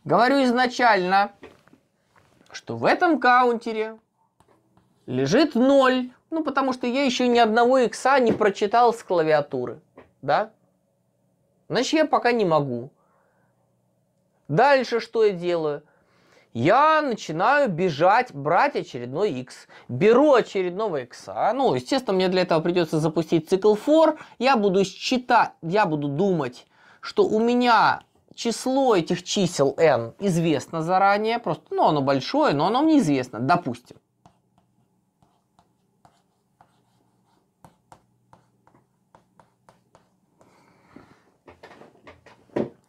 Говорю изначально, что в этом каунтере лежит 0, ну, потому что я еще ни одного икса не прочитал с клавиатуры, да? Значит, я пока не могу Дальше что я делаю? Я начинаю бежать, брать очередной X. Беру очередного X. А, ну, естественно, мне для этого придется запустить цикл for. Я буду считать, я буду думать, что у меня число этих чисел n известно заранее, просто, ну, оно большое, но оно мне известно, допустим.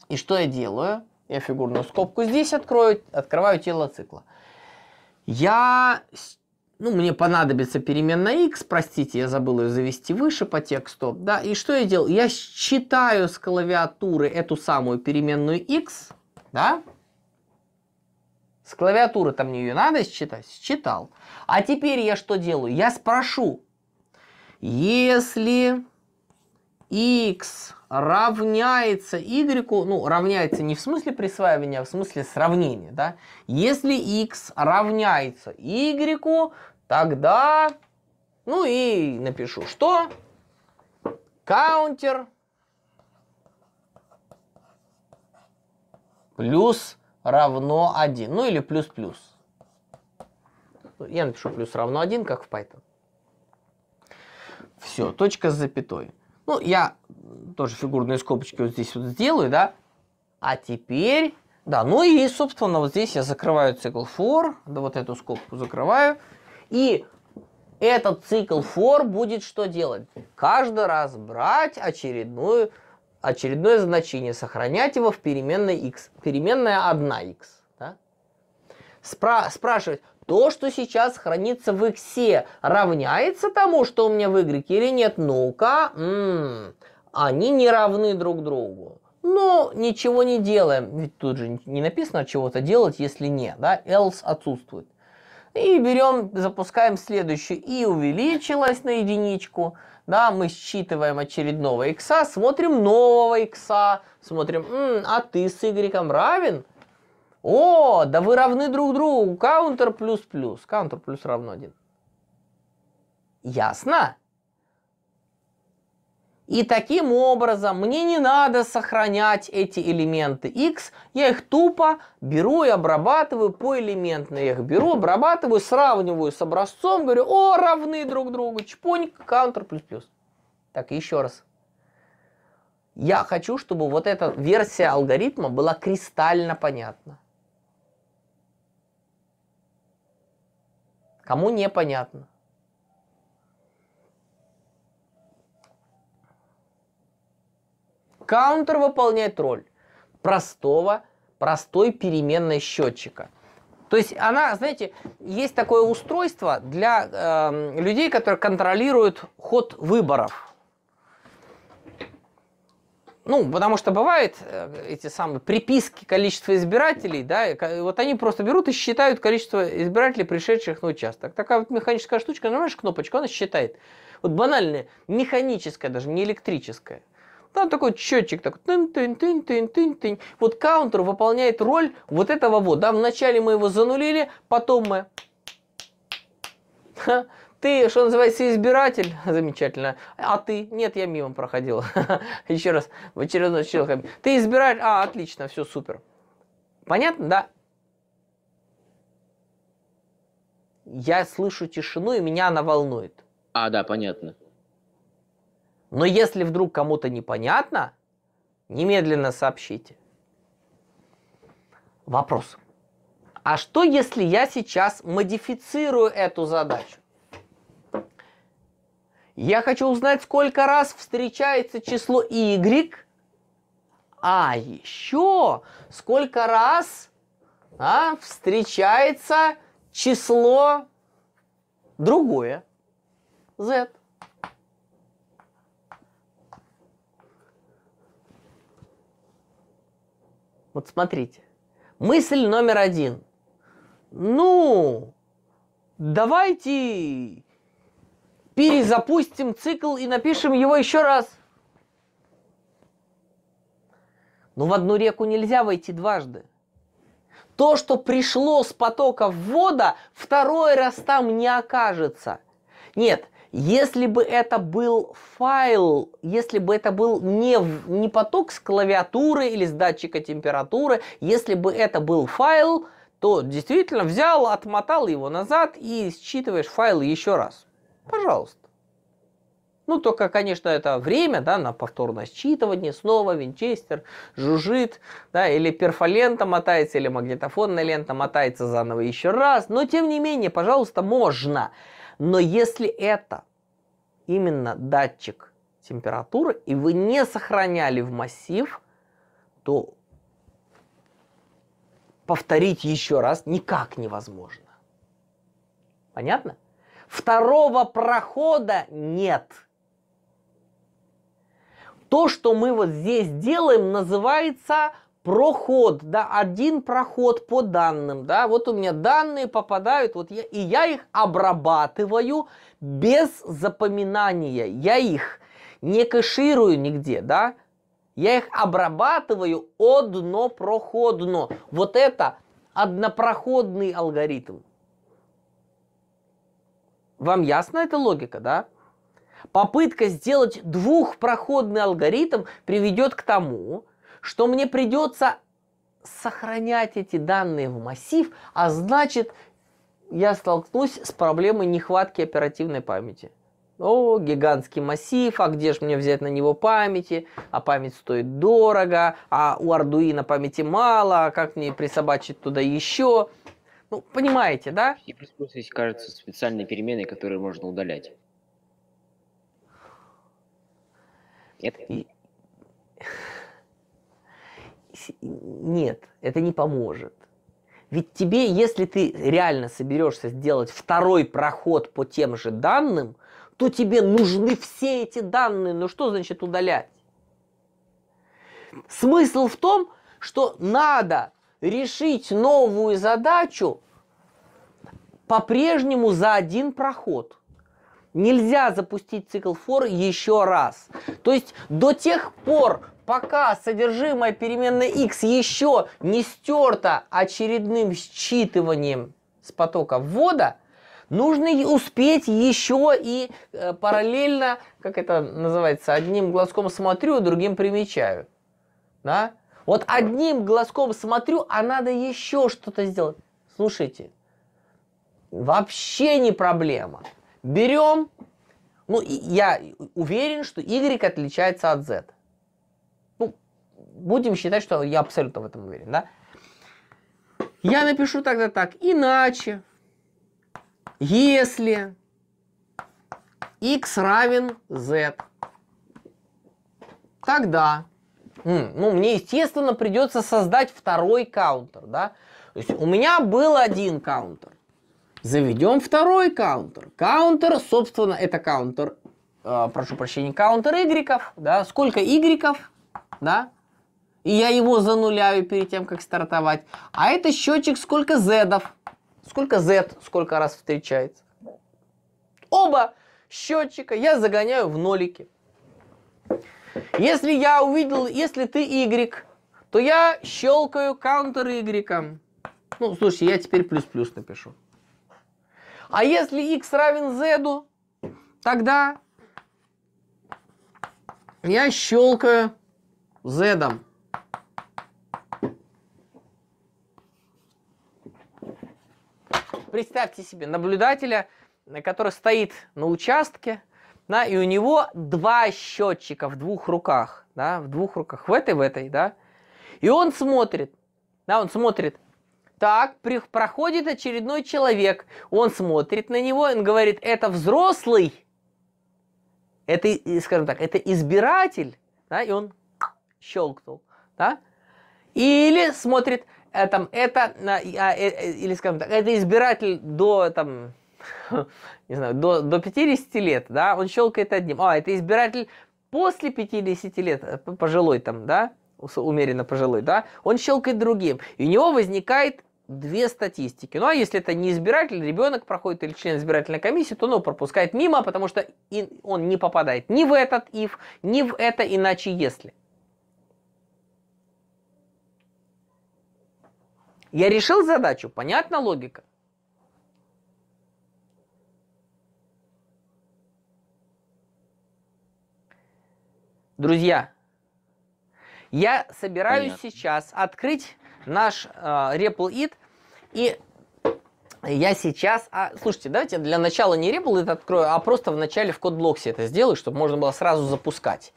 И что я делаю? Я фигурную скобку здесь открою, открываю тело цикла. Я, ну, мне понадобится переменная x, простите, я забыл ее завести выше по тексту, да, и что я делал? Я считаю с клавиатуры эту самую переменную x, да, с клавиатуры-то мне ее надо считать? Считал. А теперь я что делаю? Я спрошу, если x равняется y, ну, равняется не в смысле присваивания, а в смысле сравнения, да? Если x равняется y, тогда, ну и напишу, что counter плюс равно 1, ну или плюс-плюс. Я напишу плюс равно 1, как в Python. Все, точка с запятой. Ну, я тоже фигурные скобочки вот здесь вот сделаю, да. А теперь, да, ну и, собственно, вот здесь я закрываю цикл for, да, вот эту скобку закрываю. И этот цикл for будет что делать? Каждый раз брать очередную, очередное значение, сохранять его в переменной x. Переменная 1x. Да? Спра спрашивать, то, что сейчас хранится в иксе, равняется тому, что у меня в y или нет? Ну-ка, м-м, они не равны друг другу. Но ничего не делаем, ведь тут же не написано чего-то делать, если не, да, else отсутствует. И берем, запускаем следующую, и увеличилась на единичку, да, мы считываем очередного икса, смотрим нового икса, смотрим, м, а ты с y равен? О, да вы равны друг другу. Каунтер плюс плюс. Каунтер плюс равно один. Ясно? И таким образом мне не надо сохранять эти элементы x, я их тупо беру и обрабатываю поэлементно. Я их беру, обрабатываю, сравниваю с образцом, говорю, о, равны друг другу, Чпоньк, каунтер плюс-плюс. Так, еще раз. Я хочу, чтобы вот эта версия алгоритма была кристально понятна. Кому непонятно. Каунтер выполняет роль простого, простой переменной счетчика. То есть она, знаете, есть такое устройство для э, людей, которые контролируют ход выборов. Ну, потому что бывает э, эти самые приписки количества избирателей, да, и вот они просто берут и считают количество избирателей, пришедших на участок. Такая вот механическая штучка, нажимаешь кнопочку, она считает. Вот банальная, механическая даже, не электрическая. Там такой счетчик такой, тын тын тын тын тын тын Вот каунтер выполняет роль вот этого вот, да, вначале мы его занулили, потом мы... Ты, что называется, избиратель? Замечательно. А ты? Нет, я мимо проходил. Еще раз, в очередной человек. Ты избиратель? А, отлично, все супер. Понятно, да? Я слышу тишину, и меня она волнует. А, да, понятно. Но если вдруг кому-то непонятно, немедленно сообщите. Вопрос. А что, если я сейчас модифицирую эту задачу? Я хочу узнать, сколько раз встречается число y, а еще сколько раз а, встречается число другое, z. Вот смотрите. Мысль номер один. Ну, давайте перезапустим цикл и напишем его еще раз. Но в одну реку нельзя войти дважды. То, что пришло с потока ввода, второй раз там не окажется. Нет, если бы это был файл, если бы это был не, не поток с клавиатуры или с датчика температуры, если бы это был файл, то действительно взял, отмотал его назад и считываешь файл еще раз. Пожалуйста. Ну, только, конечно, это время, да, на повторное считывание, снова винчестер, жужжит, да, или перфолента мотается, или магнитофонная лента мотается заново еще раз. Но, тем не менее, пожалуйста, можно. Но если это именно датчик температуры, и вы не сохраняли в массив, то повторить еще раз никак невозможно. Понятно? Второго прохода нет. То, что мы вот здесь делаем, называется проход, да, один проход по данным, да, вот у меня данные попадают, вот я, и я их обрабатываю без запоминания, я их не кэширую нигде, да, я их обрабатываю однопроходно, вот это однопроходный алгоритм. Вам ясна эта логика, да? Попытка сделать двухпроходный алгоритм приведет к тому, что мне придется сохранять эти данные в массив, а значит, я столкнусь с проблемой нехватки оперативной памяти. О, гигантский массив, а где же мне взять на него памяти? А память стоит дорого, а у Ардуина памяти мало, а как мне присобачить туда еще? Ну, понимаете, да? И плюс есть, кажется, специальные перемены, которые можно удалять. Нет? Нет, это не поможет. Ведь тебе, если ты реально соберешься сделать второй проход по тем же данным, то тебе нужны все эти данные. Ну что значит удалять? Смысл в том, что надо решить новую задачу по-прежнему за один проход. Нельзя запустить цикл for еще раз. То есть до тех пор, пока содержимое переменной x еще не стерто очередным считыванием с потока ввода, нужно успеть еще и э, параллельно, как это называется, одним глазком смотрю, другим примечаю. Да? Вот одним глазком смотрю, а надо еще что-то сделать. Слушайте, вообще не проблема. Берем, ну, я уверен, что Y отличается от Z. Ну, будем считать, что я абсолютно в этом уверен, да? Я напишу тогда так, иначе, если x равен z, тогда ну, мне, естественно, придется создать второй каунтер, да? То есть у меня был один каунтер. Заведем второй каунтер. Каунтер, собственно, это каунтер, э, прошу прощения, каунтер игреков, да? Сколько игреков, да? И я его зануляю перед тем, как стартовать. А это счетчик сколько зедов. Сколько z, сколько раз встречается. Оба счетчика я загоняю в нолики. Если я увидел, если ты Y, то я щелкаю counter Y. Ну, слушай, я теперь плюс-плюс напишу. А если x равен z, тогда я щелкаю z. -ом. Представьте себе наблюдателя, который стоит на участке, да, и у него два счетчика в двух руках, да, в двух руках, в этой, в этой, да, и он смотрит, да, он смотрит, так, при, проходит очередной человек, он смотрит на него, он говорит, это взрослый, это, скажем так, это избиратель, да, и он щелкнул, да, или смотрит, э, там, это, а, а, э, э, или, скажем так, это избиратель до, там, не знаю, до, до 50 лет, да, он щелкает одним. А, это избиратель после 50 лет, э, пожилой там, да, умеренно пожилой, да, он щелкает другим. И у него возникает две статистики. Ну а если это не избиратель, ребенок проходит или член избирательной комиссии, то он пропускает мимо, потому что он не попадает ни в этот if, ни в это иначе если. Я решил задачу, понятна логика? Друзья, я собираюсь Понятно. сейчас открыть наш э, RepLit и я сейчас... А, слушайте, давайте для начала не Ripple это открою, а просто в начале в кодблоксе это сделаю, чтобы можно было сразу запускать.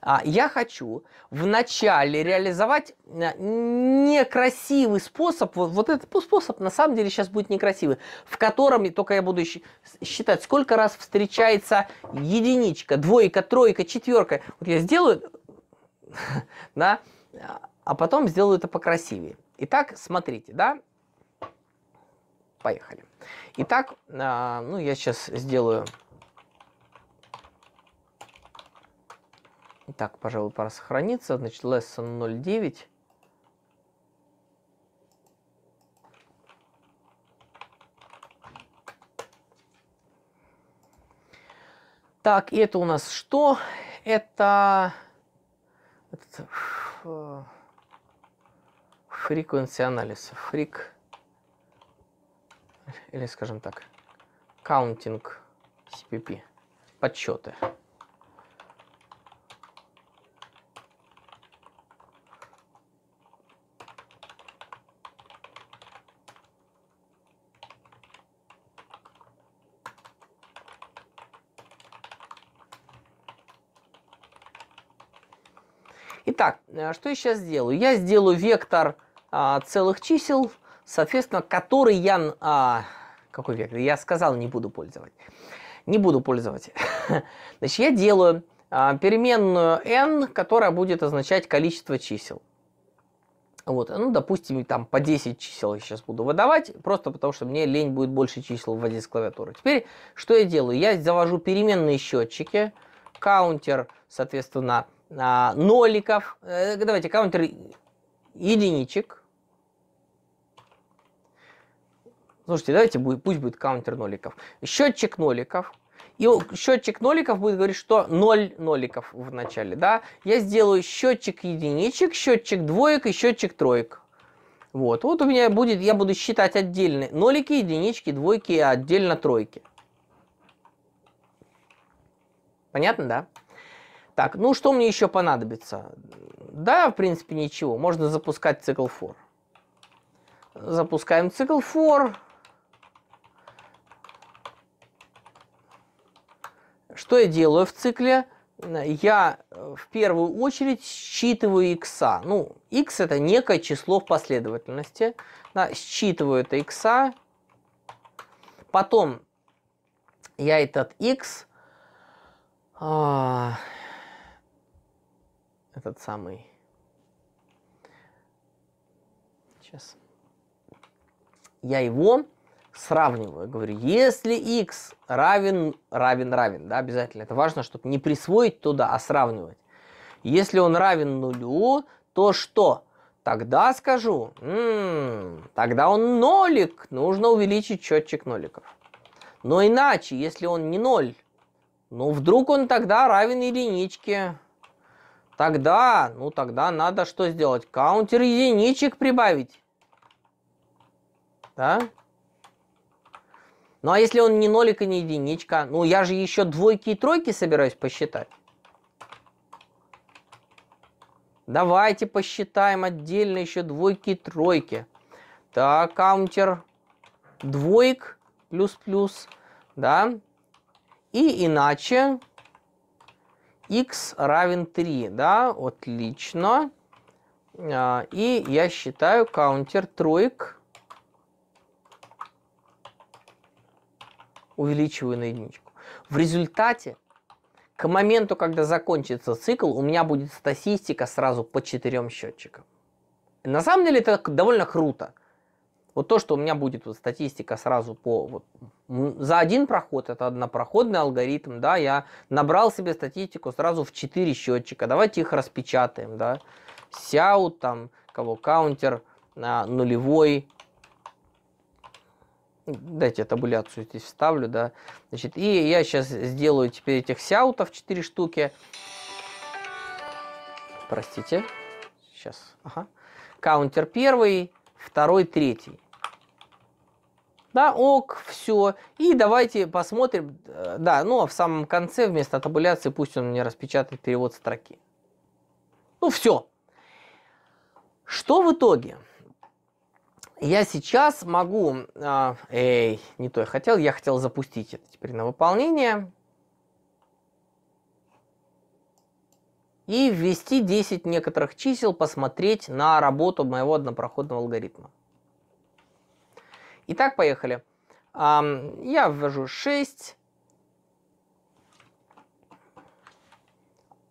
А, я хочу в начале реализовать а, некрасивый способ, вот, вот этот способ на самом деле сейчас будет некрасивый, в котором только я буду считать, сколько раз встречается единичка, двойка, тройка, четверка. Вот я сделаю, да, а потом сделаю это покрасивее. Итак, смотрите, да, Поехали. Итак, а, ну я сейчас сделаю... Итак, пожалуй, пора сохраниться. Значит, lesson 0.9. Так, и это у нас что? Это... Этот... Frequency анализ. Frequency или скажем так, counting CPP, подсчеты. Итак, э, что я сейчас сделаю? Я сделаю вектор а, целых чисел соответственно, который я... А, какой вектор? Я сказал, не буду пользовать. Не буду пользовать. Значит, я делаю а, переменную n, которая будет означать количество чисел. Вот, ну, допустим, там по 10 чисел я сейчас буду выдавать, просто потому что мне лень будет больше чисел вводить с клавиатуры. Теперь, что я делаю? Я завожу переменные счетчики, каунтер, соответственно, а, ноликов, э, давайте, каунтер единичек, Слушайте, давайте будет, пусть будет каунтер ноликов. Счетчик ноликов. И счетчик ноликов будет говорить, что 0 ноликов в начале. Да? Я сделаю счетчик единичек, счетчик двоек и счетчик троек. Вот. Вот у меня будет, я буду считать отдельно нолики, единички, двойки, и а отдельно тройки. Понятно, да? Так, ну что мне еще понадобится? Да, в принципе, ничего. Можно запускать цикл for. Запускаем цикл for. Что я делаю в цикле? Я э, в первую очередь считываю x. Ну, x это некое число в последовательности. Да, считываю это x. Потом я этот x, а, этот самый, сейчас, я его сравниваю. Говорю, если x равен, равен, равен, да, обязательно. Это важно, чтобы не присвоить туда, а сравнивать. Если он равен нулю, то что? Тогда скажу, м м-м, -м, тогда он нолик, нужно увеличить счетчик ноликов. Но иначе, если он не ноль, ну вдруг он тогда равен единичке. Тогда, ну тогда надо что сделать? Каунтер единичек прибавить. Да? Ну а если он не нолик и не единичка? Ну я же еще двойки и тройки собираюсь посчитать. Давайте посчитаем отдельно еще двойки и тройки. Так, каунтер двоек плюс-плюс, да? И иначе x равен 3, да? Отлично. А, и я считаю каунтер троек увеличиваю на единичку. В результате, к моменту, когда закончится цикл, у меня будет статистика сразу по четырем счетчикам. На самом деле это довольно круто. Вот то, что у меня будет вот статистика сразу по... Вот, за один проход, это однопроходный алгоритм, да, я набрал себе статистику сразу в четыре счетчика. Давайте их распечатаем, да. Сяут, там, кого, каунтер, а, нулевой, дайте табуляцию здесь вставлю, да. Значит, и я сейчас сделаю теперь этих сяутов 4 штуки. Простите. Сейчас. Ага. Каунтер первый, второй, третий. Да, ок, все. И давайте посмотрим, э, да, ну а в самом конце вместо табуляции пусть он мне распечатает перевод строки. Ну все. Что в итоге? я сейчас могу... Э, эй, не то я хотел, я хотел запустить это теперь на выполнение. И ввести 10 некоторых чисел, посмотреть на работу моего однопроходного алгоритма. Итак, поехали. Э, я ввожу 6.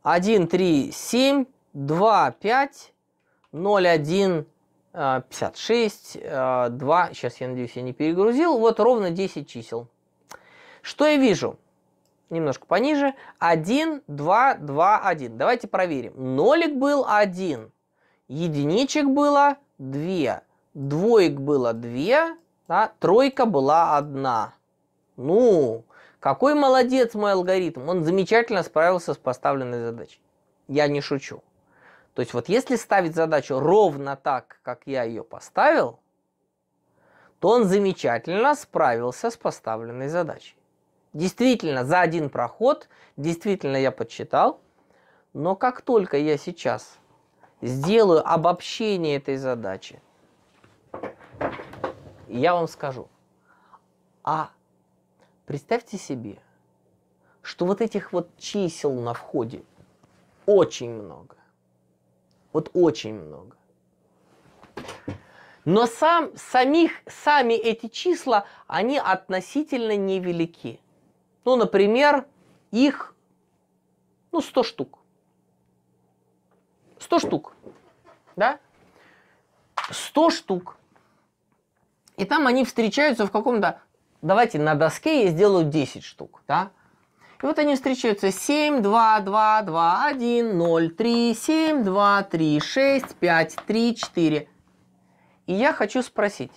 1, 3, 7, 2, 5, 0, 1, 56, а, 2, а, сейчас я надеюсь, я не перегрузил. Вот ровно 10 чисел. Что я вижу? Немножко пониже. 1, 2, 2, 1. Давайте проверим. Нолик был 1. Единичек было 2. Двоек было 2. Да? Тройка была 1. Ну, какой молодец мой алгоритм. Он замечательно справился с поставленной задачей. Я не шучу. То есть вот если ставить задачу ровно так, как я ее поставил, то он замечательно справился с поставленной задачей. Действительно, за один проход, действительно я подсчитал, но как только я сейчас сделаю обобщение этой задачи, я вам скажу, а представьте себе, что вот этих вот чисел на входе очень много. Вот очень много. Но сам, самих, сами эти числа, они относительно невелики. Ну, например, их ну, 100 штук. 100 штук. Да? 100 штук. И там они встречаются в каком-то... Давайте на доске я сделаю 10 штук. Да? И вот они встречаются 7, 2, 2, 2, 1, 0, 3, 7, 2, 3, 6, 5, 3, 4. И я хочу спросить,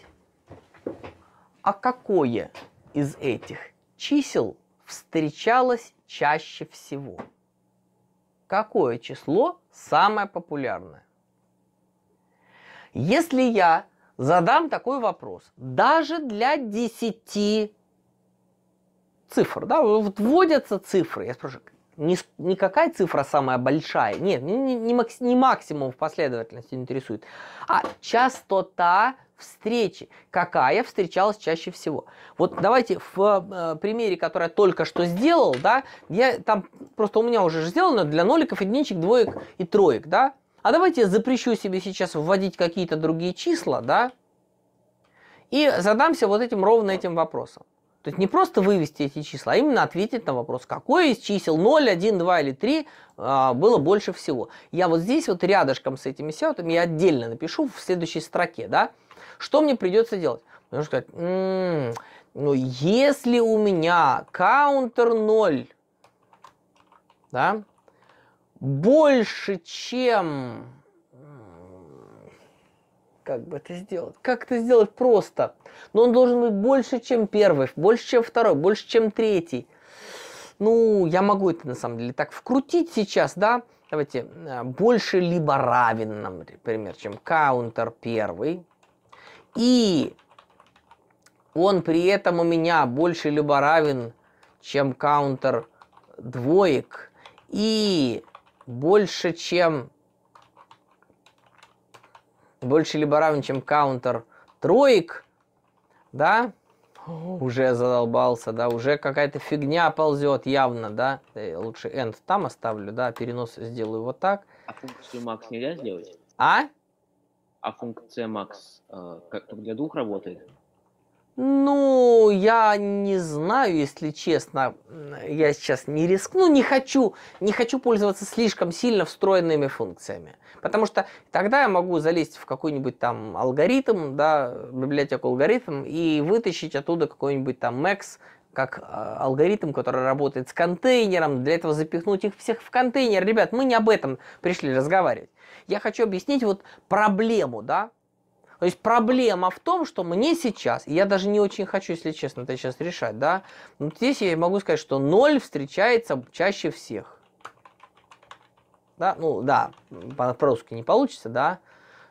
а какое из этих чисел встречалось чаще всего? Какое число самое популярное? Если я задам такой вопрос, даже для 10 цифр, да, вот вводятся цифры. Я спрашиваю, не, не какая цифра самая большая, нет, не, не, макс, не максимум в последовательности интересует, а частота встречи, какая встречалась чаще всего. Вот давайте в э, примере, который я только что сделал, да, я там просто у меня уже сделано для ноликов, единичек, двоек и троек, да. А давайте я запрещу себе сейчас вводить какие-то другие числа, да, и задамся вот этим ровно этим вопросом. То есть не просто вывести эти числа, а именно ответить на вопрос, какое из чисел 0, 1, 2 или 3 а, было больше всего. Я вот здесь вот рядышком с этими сяутами я отдельно напишу в следующей строке, да? Что мне придется делать? Нужно сказать, М -м, ну если у меня каунтер 0, да, больше чем как бы это сделать? Как это сделать просто? Но он должен быть больше, чем первый, больше, чем второй, больше, чем третий. Ну, я могу это на самом деле так вкрутить сейчас, да? Давайте, э, больше либо равен, например, чем каунтер первый. И он при этом у меня больше либо равен, чем каунтер двоек. И больше, чем больше либо равен, чем counter троек, да, уже задолбался, да, уже какая-то фигня ползет явно, да. Я э, лучше end там оставлю, да, перенос сделаю вот так. А функцию max нельзя сделать? А? А функция max э, как только для двух работает? Ну, я не знаю, если честно, я сейчас не рискну, не хочу, не хочу пользоваться слишком сильно встроенными функциями. Потому что тогда я могу залезть в какой-нибудь там алгоритм, да, библиотеку алгоритм и вытащить оттуда какой-нибудь там Max, как э, алгоритм, который работает с контейнером, для этого запихнуть их всех в контейнер. Ребят, мы не об этом пришли разговаривать. Я хочу объяснить вот проблему, да, то есть проблема в том, что мне сейчас, и я даже не очень хочу, если честно, это сейчас решать, да, но здесь я могу сказать, что ноль встречается чаще всех да, ну да, по-русски не получится, да.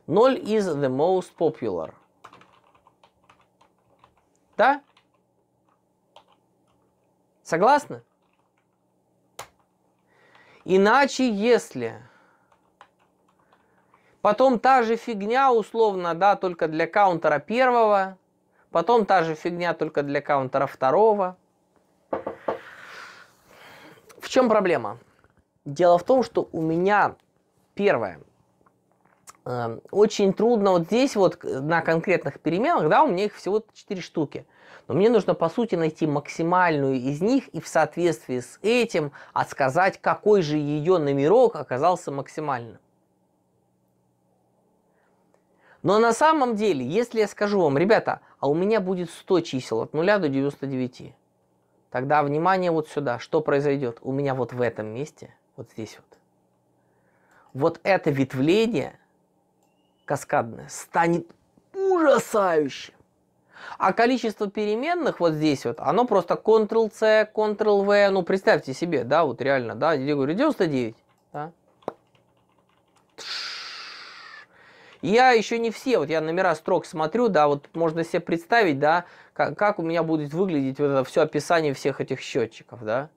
0 is the most popular. Да? Согласны? Иначе, если потом та же фигня условно, да, только для каунтера первого, потом та же фигня только для каунтера второго. В чем проблема? Дело в том, что у меня первое, э, очень трудно вот здесь вот э, на конкретных переменах, да, у меня их всего 4 штуки. Но мне нужно, по сути, найти максимальную из них и в соответствии с этим отсказать, какой же ее номерок оказался максимальным. Но на самом деле, если я скажу вам, ребята, а у меня будет 100 чисел от 0 до 99, тогда внимание вот сюда, что произойдет? У меня вот в этом месте – вот здесь вот. Вот это ветвление каскадное станет ужасающим. А количество переменных вот здесь вот, оно просто Ctrl-C, Ctrl-V, ну представьте себе, да, вот реально, да, я говорю, 99, да. Я еще не все, вот я номера строк смотрю, да, вот можно себе представить, да, как, как у меня будет выглядеть вот это все описание всех этих счетчиков, да.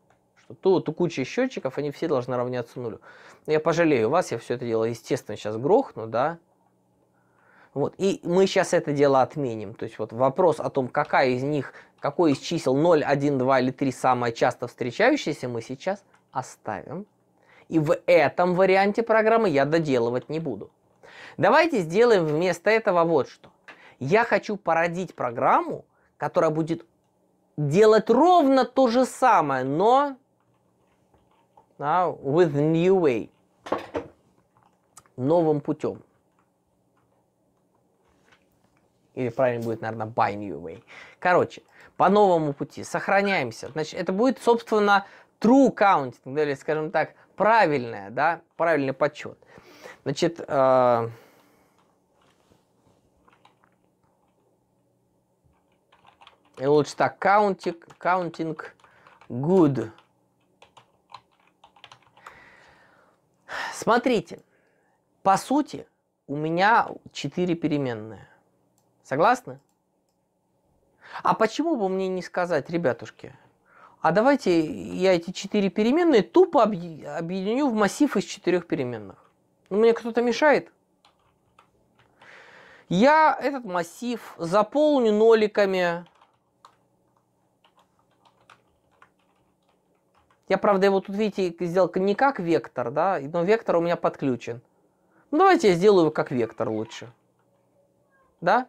Тут куча счетчиков, они все должны равняться нулю. Я пожалею вас, я все это дело, естественно, сейчас грохну, да. Вот, и мы сейчас это дело отменим. То есть вот вопрос о том, какая из них, какой из чисел 0, 1, 2 или 3 самая часто встречающаяся, мы сейчас оставим. И в этом варианте программы я доделывать не буду. Давайте сделаем вместо этого вот что. Я хочу породить программу, которая будет делать ровно то же самое, но да, with new way, новым путем. Или правильно будет, наверное, by new way. Короче, по новому пути, сохраняемся. Значит, это будет, собственно, true counting, или, скажем так, правильное, да, правильный подсчет. Значит, э И лучше так, counting, counting good Смотрите, по сути, у меня 4 переменные. Согласны? А почему бы мне не сказать, ребятушки, а давайте я эти 4 переменные тупо объединю в массив из 4 переменных. Ну, мне кто-то мешает? Я этот массив заполню ноликами, Я, правда, его тут, видите, сделал не как вектор, да, но вектор у меня подключен. Ну, давайте я сделаю его как вектор лучше. Да?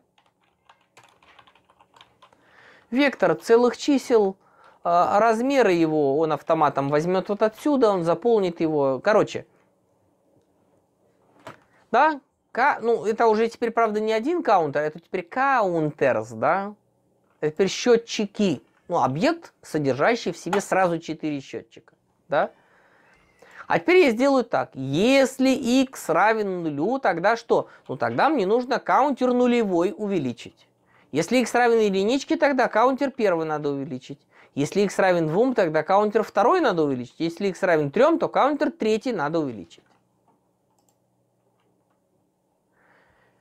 Вектор целых чисел, а, размеры его он автоматом возьмет вот отсюда, он заполнит его. Короче, да, К, ну, это уже теперь, правда, не один каунтер, это теперь каунтерс, да? Это теперь счетчики ну, объект, содержащий в себе сразу 4 счетчика. Да? А теперь я сделаю так. Если x равен нулю, тогда что? Ну тогда мне нужно каунтер нулевой увеличить. Если x равен единичке, тогда каунтер первый надо увеличить. Если x равен двум, тогда каунтер второй надо увеличить. Если x равен трем, то каунтер третий надо увеличить.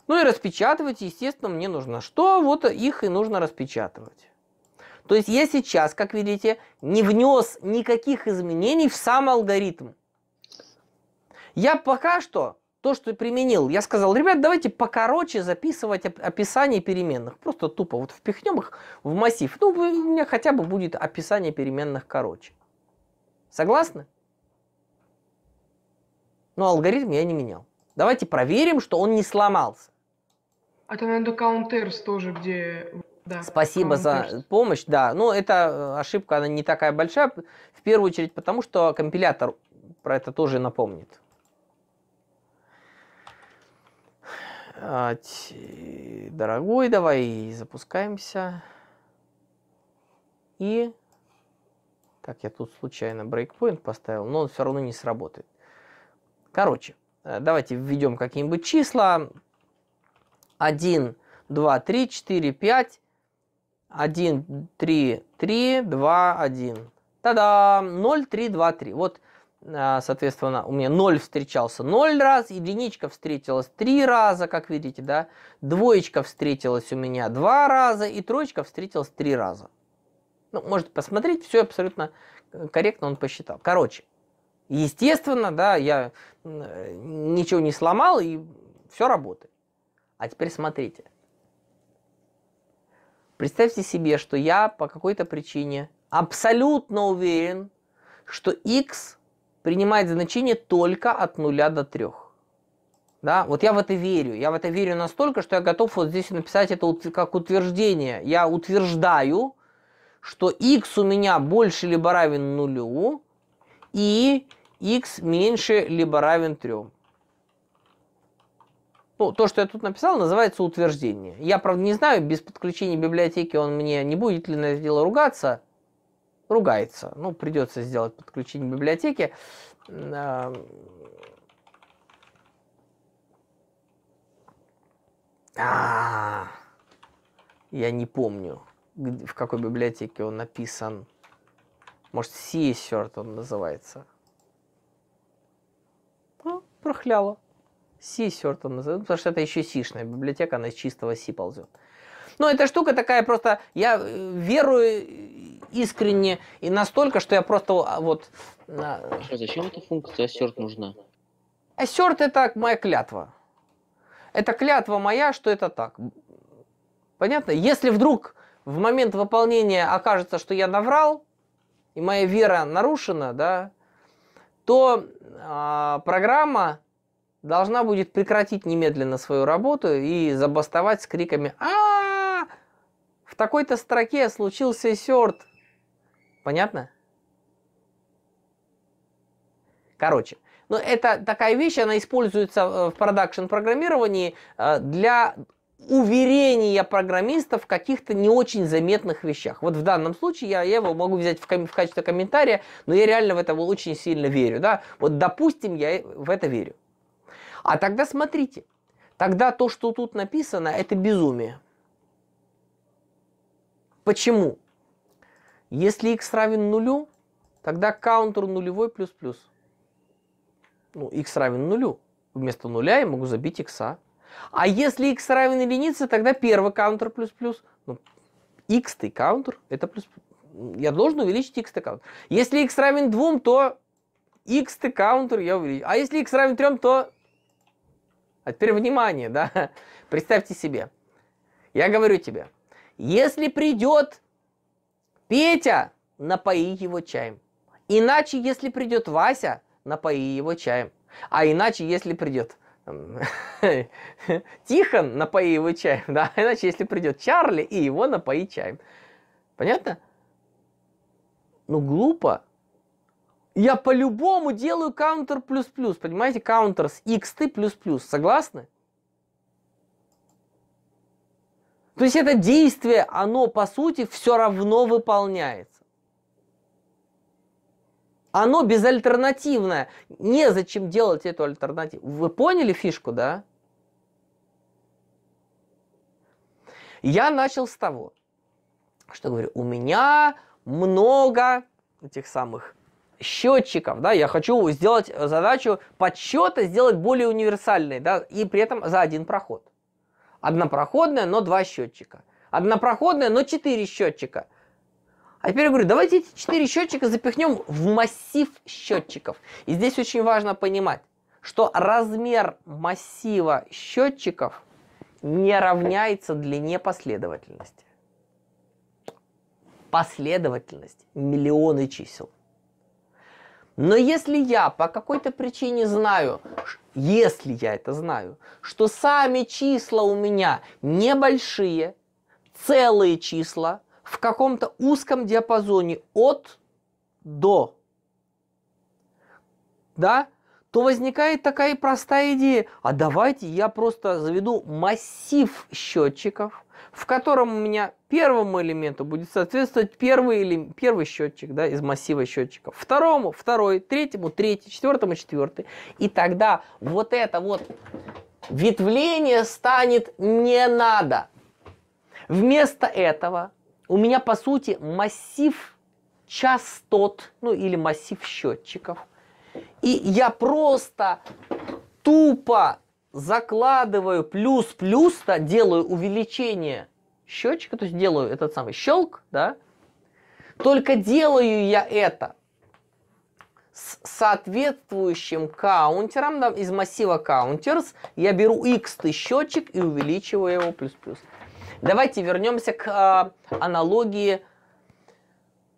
Ну и распечатывать, естественно, мне нужно что? Вот их и нужно распечатывать. То есть я сейчас, как видите, не внес никаких изменений в сам алгоритм. Я пока что то, что применил, я сказал, ребят, давайте покороче записывать описание переменных. Просто тупо вот впихнем их в массив. Ну, у меня хотя бы будет описание переменных короче. Согласны? Но алгоритм я не менял. Давайте проверим, что он не сломался. А там надо counter's тоже, где да, Спасибо за кажется. помощь. Да, но ну, эта э, ошибка, она не такая большая. В первую очередь потому, что компилятор про это тоже напомнит. Дорогой, давай запускаемся. И... Так, я тут случайно брейкпоинт поставил, но он все равно не сработает. Короче, э, давайте введем какие-нибудь числа. 1, 2, 3, 4, 5. 1, 3, 3, 2, 1. Та-дам! 0, 3, 2, 3. Вот, э, соответственно, у меня 0 встречался 0 раз, единичка встретилась 3 раза, как видите, да? Двоечка встретилась у меня 2 раза, и троечка встретилась 3 раза. Ну, можете посмотреть, все абсолютно э, корректно он посчитал. Короче, естественно, да, я э, ничего не сломал, и все работает. А теперь смотрите. Представьте себе, что я по какой-то причине абсолютно уверен, что x принимает значение только от 0 до 3. Да? Вот я в это верю. Я в это верю настолько, что я готов вот здесь написать это как утверждение. Я утверждаю, что x у меня больше либо равен нулю, и x меньше либо равен 3. Ну, то, что я тут написал, называется утверждение. Я, правда, не знаю, без подключения библиотеки он мне не будет ли на это дело ругаться. Ругается. Ну, придется сделать подключение библиотеки. А, а, я не помню, в какой библиотеке он написан. Может, Sea Shirt он называется. А, прохляло. C-Cert он назовет, ну, потому что это еще сишная библиотека, она из чистого C ползет. Но эта штука такая просто, я э, верую э, искренне и настолько, что я просто а, вот... Хорошо, а зачем эта функция assert нужна? Assert а это моя клятва. Это клятва моя, что это так. Понятно? Если вдруг в момент выполнения окажется, что я наврал, и моя вера нарушена, да, то э, программа должна будет прекратить немедленно свою работу и забастовать с криками а, В такой-то строке случился сёрт. Понятно? Короче, но ну, это такая вещь, она используется э, в продакшн-программировании э, для уверения программистов в каких-то не очень заметных вещах. Вот в данном случае я, я его могу взять в, ком- в качестве комментария, но я реально в это очень сильно верю. Да? Вот допустим, я в это верю. А тогда смотрите, тогда то, что тут написано, это безумие. Почему? Если x равен нулю, тогда каунтер нулевой плюс-плюс. Ну, x равен нулю. Вместо нуля я могу забить x. А если x равен единице, тогда первый каунтер плюс-плюс. Ну, x-ты каунтер, это плюс, Я должен увеличить x-ты каунтер. Если x равен двум, то x-ты каунтер я увеличу. А если x равен трем, то а теперь внимание, да? Представьте себе. Я говорю тебе, если придет Петя, напои его чаем. Иначе, если придет Вася, напои его чаем. А иначе, если придет Тихон, напои его чаем. Да? А иначе, если придет Чарли, и его напои чаем. Понятно? Ну, глупо я по-любому делаю counter плюс плюс. Понимаете, counter с x ты плюс плюс. Согласны? То есть это действие, оно по сути все равно выполняется. Оно безальтернативное. Незачем делать эту альтернативу. Вы поняли фишку, да? Я начал с того, что говорю, у меня много этих самых счетчиков, да, я хочу сделать э, задачу подсчета, сделать более универсальной, да, и при этом за один проход. Однопроходная, но два счетчика. Однопроходная, но четыре счетчика. А теперь я говорю, давайте эти четыре счетчика запихнем в массив счетчиков. И здесь очень важно понимать, что размер массива счетчиков не равняется длине последовательности. Последовательность – миллионы чисел – но если я по какой-то причине знаю, если я это знаю, что сами числа у меня небольшие, целые числа в каком-то узком диапазоне от до, да, то возникает такая простая идея, а давайте я просто заведу массив счетчиков, в котором у меня Первому элементу будет соответствовать первый, или, первый счетчик да, из массива счетчиков. Второму, второй, третьему, третий, четвертому, четвертый. И тогда вот это вот ветвление станет не надо. Вместо этого у меня, по сути, массив частот, ну или массив счетчиков. И я просто тупо закладываю плюс-плюс, делаю увеличение счетчика, то есть делаю этот самый щелк, да, только делаю я это с соответствующим каунтером да, из массива counters я беру x счетчик и увеличиваю его плюс-плюс. Давайте вернемся к а, аналогии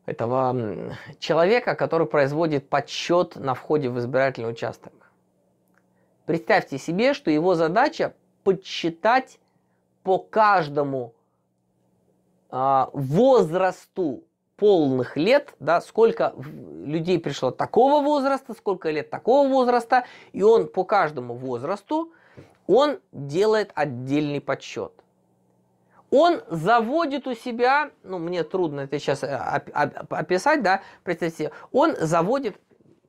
этого человека, который производит подсчет на входе в избирательный участок. Представьте себе, что его задача подсчитать по каждому а, возрасту полных лет, да, сколько людей пришло такого возраста, сколько лет такого возраста, и он по каждому возрасту, он делает отдельный подсчет. Он заводит у себя, ну, мне трудно это сейчас э, описать, да, представьте себе, он заводит,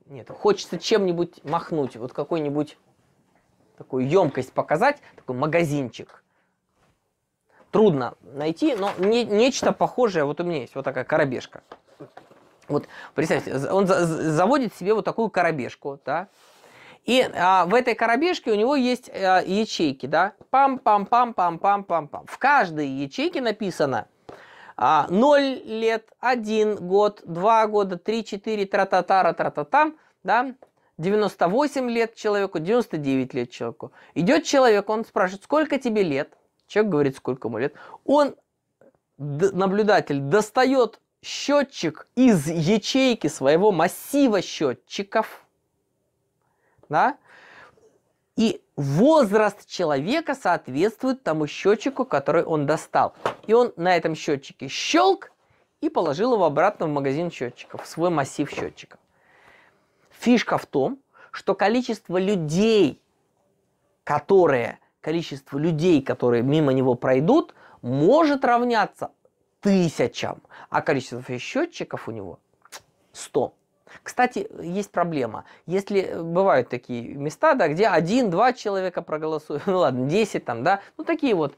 нет, хочется чем-нибудь махнуть, вот какой-нибудь такую емкость показать, такой магазинчик – трудно найти, но не, нечто похожее вот у меня есть, вот такая коробежка. Вот, представьте, он заводит себе вот такую коробежку, да, и а, в этой коробежке у него есть а, ячейки, да, пам-пам-пам-пам-пам-пам-пам. В каждой ячейке написано а, 0 лет, 1 год, 2 года, 3, 4, тра-та-тара, тра-та-там, да, 98 лет человеку, 99 лет человеку. Идет человек, он спрашивает, сколько тебе лет? человек говорит, сколько ему лет, он, наблюдатель, достает счетчик из ячейки своего массива счетчиков, да, и возраст человека соответствует тому счетчику, который он достал. И он на этом счетчике щелк и положил его обратно в магазин счетчиков, в свой массив счетчиков. Фишка в том, что количество людей, которые количество людей, которые мимо него пройдут, может равняться тысячам, а количество счетчиков у него 100. Кстати, есть проблема. Если э, бывают такие места, да, где один-два человека проголосуют, ну ладно, 10 там, да, ну такие вот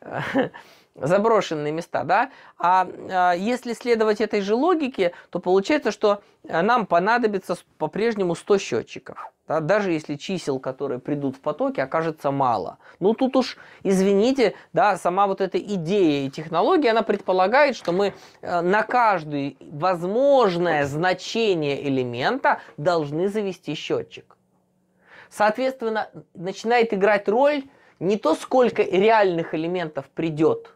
э, заброшенные места, да, а, а, если следовать этой же логике, то получается, что э, нам понадобится по-прежнему 100 счетчиков. Да, даже если чисел, которые придут в потоке, окажется мало. Ну тут уж, извините, да, сама вот эта идея и технология, она предполагает, что мы э, на каждое возможное значение элемента должны завести счетчик. Соответственно, начинает играть роль не то, сколько реальных элементов придет –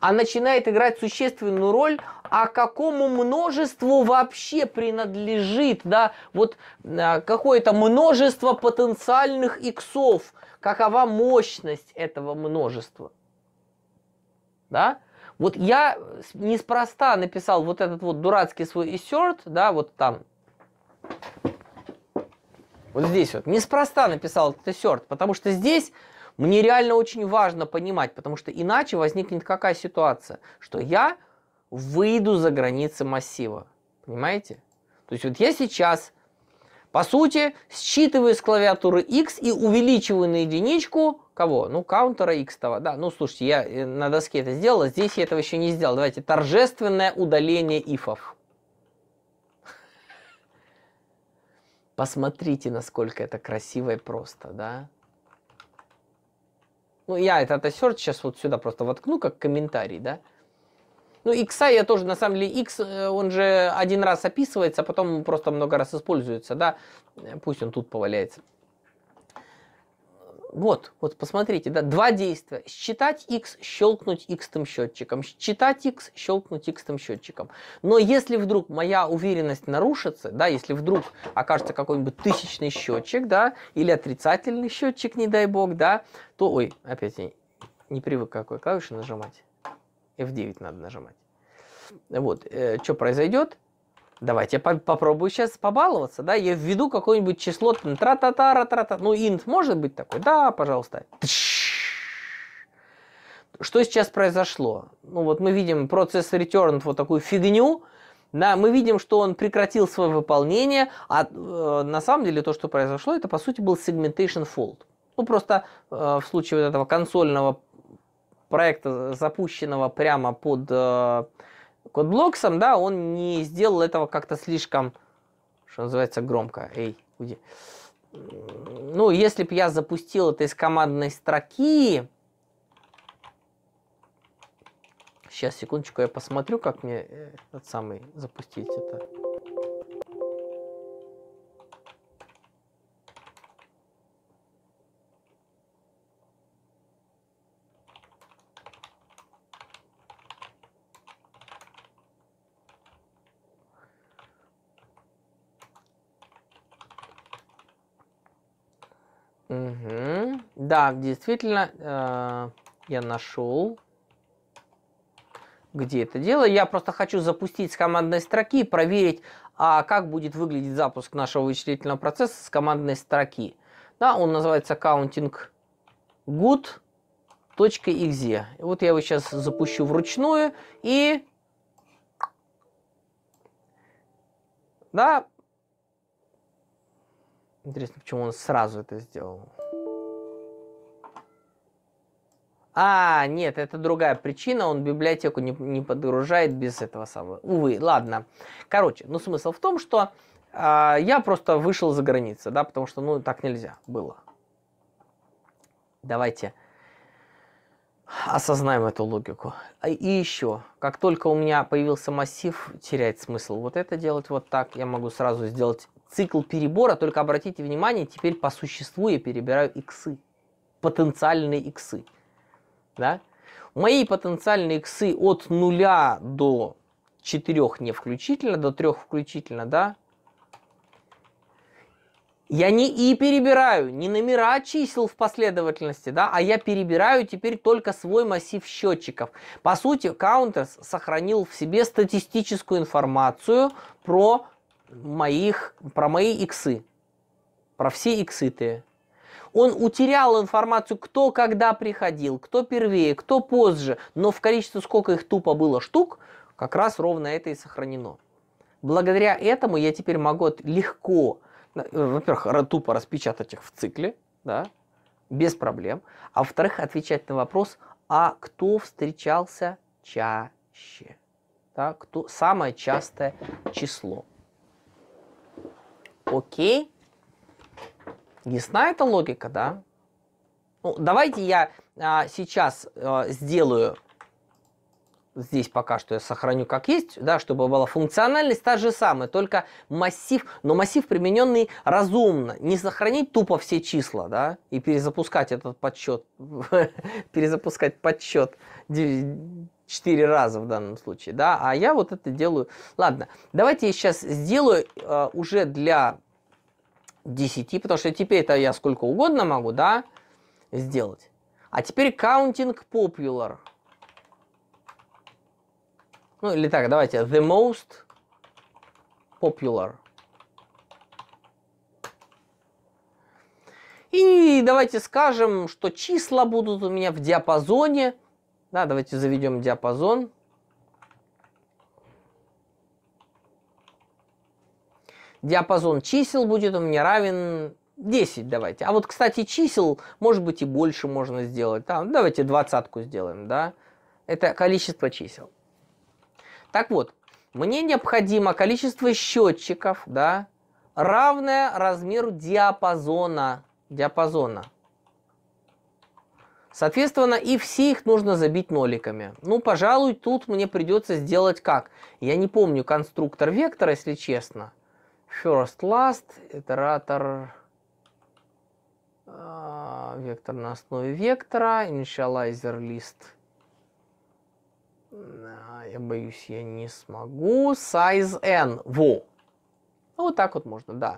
а начинает играть существенную роль, а какому множеству вообще принадлежит, да, вот а, какое-то множество потенциальных иксов, какова мощность этого множества, да, вот я неспроста написал вот этот вот дурацкий свой insert, да, вот там, вот здесь вот, неспроста написал этот insert, потому что здесь мне реально очень важно понимать, потому что иначе возникнет какая ситуация, что я выйду за границы массива. Понимаете? То есть вот я сейчас, по сути, считываю с клавиатуры X и увеличиваю на единичку кого? Ну, каунтера X. -того. Да, ну, слушайте, я э, на доске это сделал, а здесь я этого еще не сделал. Давайте, торжественное удаление ифов. Посмотрите, насколько это красиво и просто, да? Ну, я этот ассерт сейчас вот сюда просто воткну, как комментарий, да. Ну, икса я тоже, на самом деле, x, э, он же один раз описывается, а потом просто много раз используется, да. Пусть он тут поваляется вот, вот посмотрите, да, два действия. Считать x, щелкнуть x там счетчиком. Считать x, щелкнуть x там счетчиком. Но если вдруг моя уверенность нарушится, да, если вдруг окажется какой-нибудь тысячный счетчик, да, или отрицательный счетчик, не дай бог, да, то, ой, опять я не привык какой клавиши нажимать. F9 надо нажимать. Вот, э, что произойдет? Давайте я по попробую сейчас побаловаться, да, я введу какое-нибудь число, там, тра та та ра тра та ну, int может быть такой? Да, пожалуйста. Что сейчас произошло? Ну, вот мы видим процесс return вот такую фигню, да, мы видим, что он прекратил свое выполнение, а э, на самом деле то, что произошло, это по сути был segmentation fault. Ну, просто э, в случае вот этого консольного проекта, запущенного прямо под э, Кодблоксом, да, он не сделал этого как-то слишком, что называется, громко. Эй, уйди. Ну, если бы я запустил это из командной строки... Сейчас, секундочку, я посмотрю, как мне э, этот самый запустить это. Да, действительно, э, я нашел, где это дело. Я просто хочу запустить с командной строки проверить, а как будет выглядеть запуск нашего вычислительного процесса с командной строки. Да, он называется counting good.exe. Вот я его сейчас запущу вручную и... Да. Интересно, почему он сразу это сделал. А, нет, это другая причина, он библиотеку не, не подгружает без этого самого. Увы, ладно. Короче, ну смысл в том, что э, я просто вышел за границу, да, потому что, ну, так нельзя было. Давайте осознаем эту логику. А, и еще, как только у меня появился массив, теряет смысл вот это делать вот так, я могу сразу сделать цикл перебора, только обратите внимание, теперь по существу я перебираю иксы, потенциальные иксы. Да? Мои потенциальные иксы от 0 до 4 не включительно, до 3 включительно, да? Я не и перебираю, не номера чисел в последовательности, да, а я перебираю теперь только свой массив счетчиков. По сути, Counters сохранил в себе статистическую информацию про моих, про мои иксы, про все ксы-то. Он утерял информацию, кто когда приходил, кто первее, кто позже, но в количестве, сколько их тупо было штук, как раз ровно это и сохранено. Благодаря этому я теперь могу легко, э, во-первых, тупо распечатать их в цикле, да, без проблем, а во-вторых, отвечать на вопрос, а кто встречался чаще, да, кто, самое частое число. Окей? Ясна эта логика, да? Ну, давайте я а, сейчас а, сделаю, здесь пока что я сохраню как есть, да, чтобы была функциональность та же самая, только массив, но массив примененный разумно. Не сохранить тупо все числа, да, и перезапускать этот подсчет, перезапускать подсчет четыре раза в данном случае, да, а я вот это делаю. Ладно, давайте я сейчас сделаю а, уже для 10, потому что теперь-то я сколько угодно могу, да, сделать. А теперь counting popular. Ну, или так, давайте, the most popular. И давайте скажем, что числа будут у меня в диапазоне. Да, давайте заведем диапазон. диапазон чисел будет у меня равен 10 давайте. А вот, кстати, чисел, может быть, и больше можно сделать. Там, давайте двадцатку сделаем, да. Это количество чисел. Так вот, мне необходимо количество счетчиков, да, равное размеру диапазона. Диапазона. Соответственно, и все их нужно забить ноликами. Ну, пожалуй, тут мне придется сделать как? Я не помню конструктор вектора, если честно. First last, итератор а, вектор на основе вектора, initializer list. Я боюсь, я не смогу. Size n. Во. Ну, вот так вот можно, да.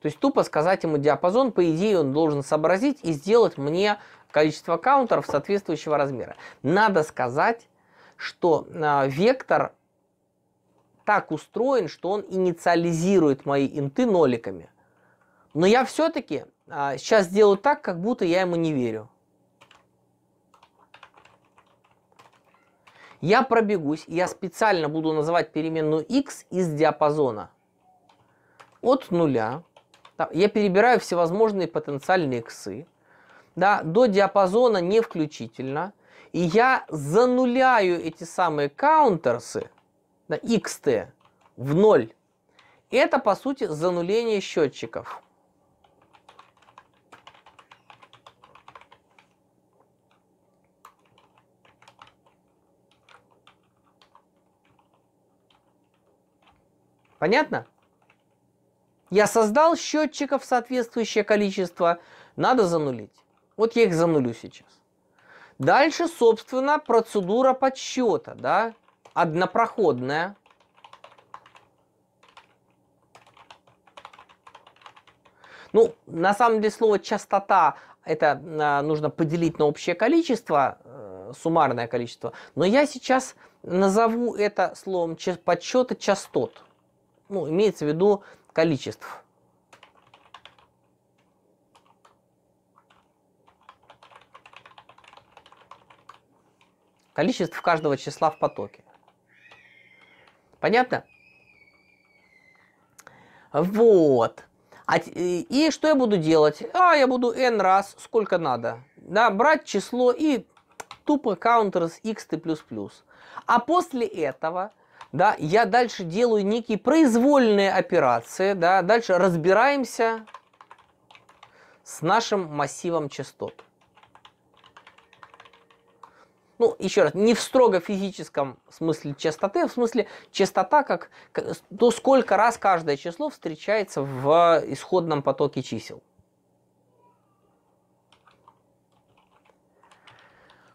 То есть тупо сказать ему диапазон, по идее он должен сообразить и сделать мне количество каунтеров соответствующего размера. Надо сказать, что э, вектор так устроен, что он инициализирует мои инты ноликами. Но я все-таки а, сейчас сделаю так, как будто я ему не верю. Я пробегусь, и я специально буду называть переменную x из диапазона. От нуля. я перебираю всевозможные потенциальные иксы. Да, до диапазона не включительно. И я зануляю эти самые каунтерсы – на xt в 0. Это, по сути, зануление счетчиков. Понятно? Я создал счетчиков соответствующее количество, надо занулить. Вот я их занулю сейчас. Дальше, собственно, процедура подсчета, да, однопроходная. Ну, на самом деле слово частота это а, нужно поделить на общее количество, э, суммарное количество. Но я сейчас назову это словом подсчета частот. Ну, имеется в виду количеств. Количество каждого числа в потоке. Понятно? Вот. А, и что я буду делать? А, я буду n раз, сколько надо. Да, брать число и тупо counter с x ты плюс плюс. А после этого да, я дальше делаю некие произвольные операции, да, дальше разбираемся с нашим массивом частот ну, еще раз, не в строго физическом смысле частоты, а в смысле частота, как, то сколько раз каждое число встречается в исходном потоке чисел.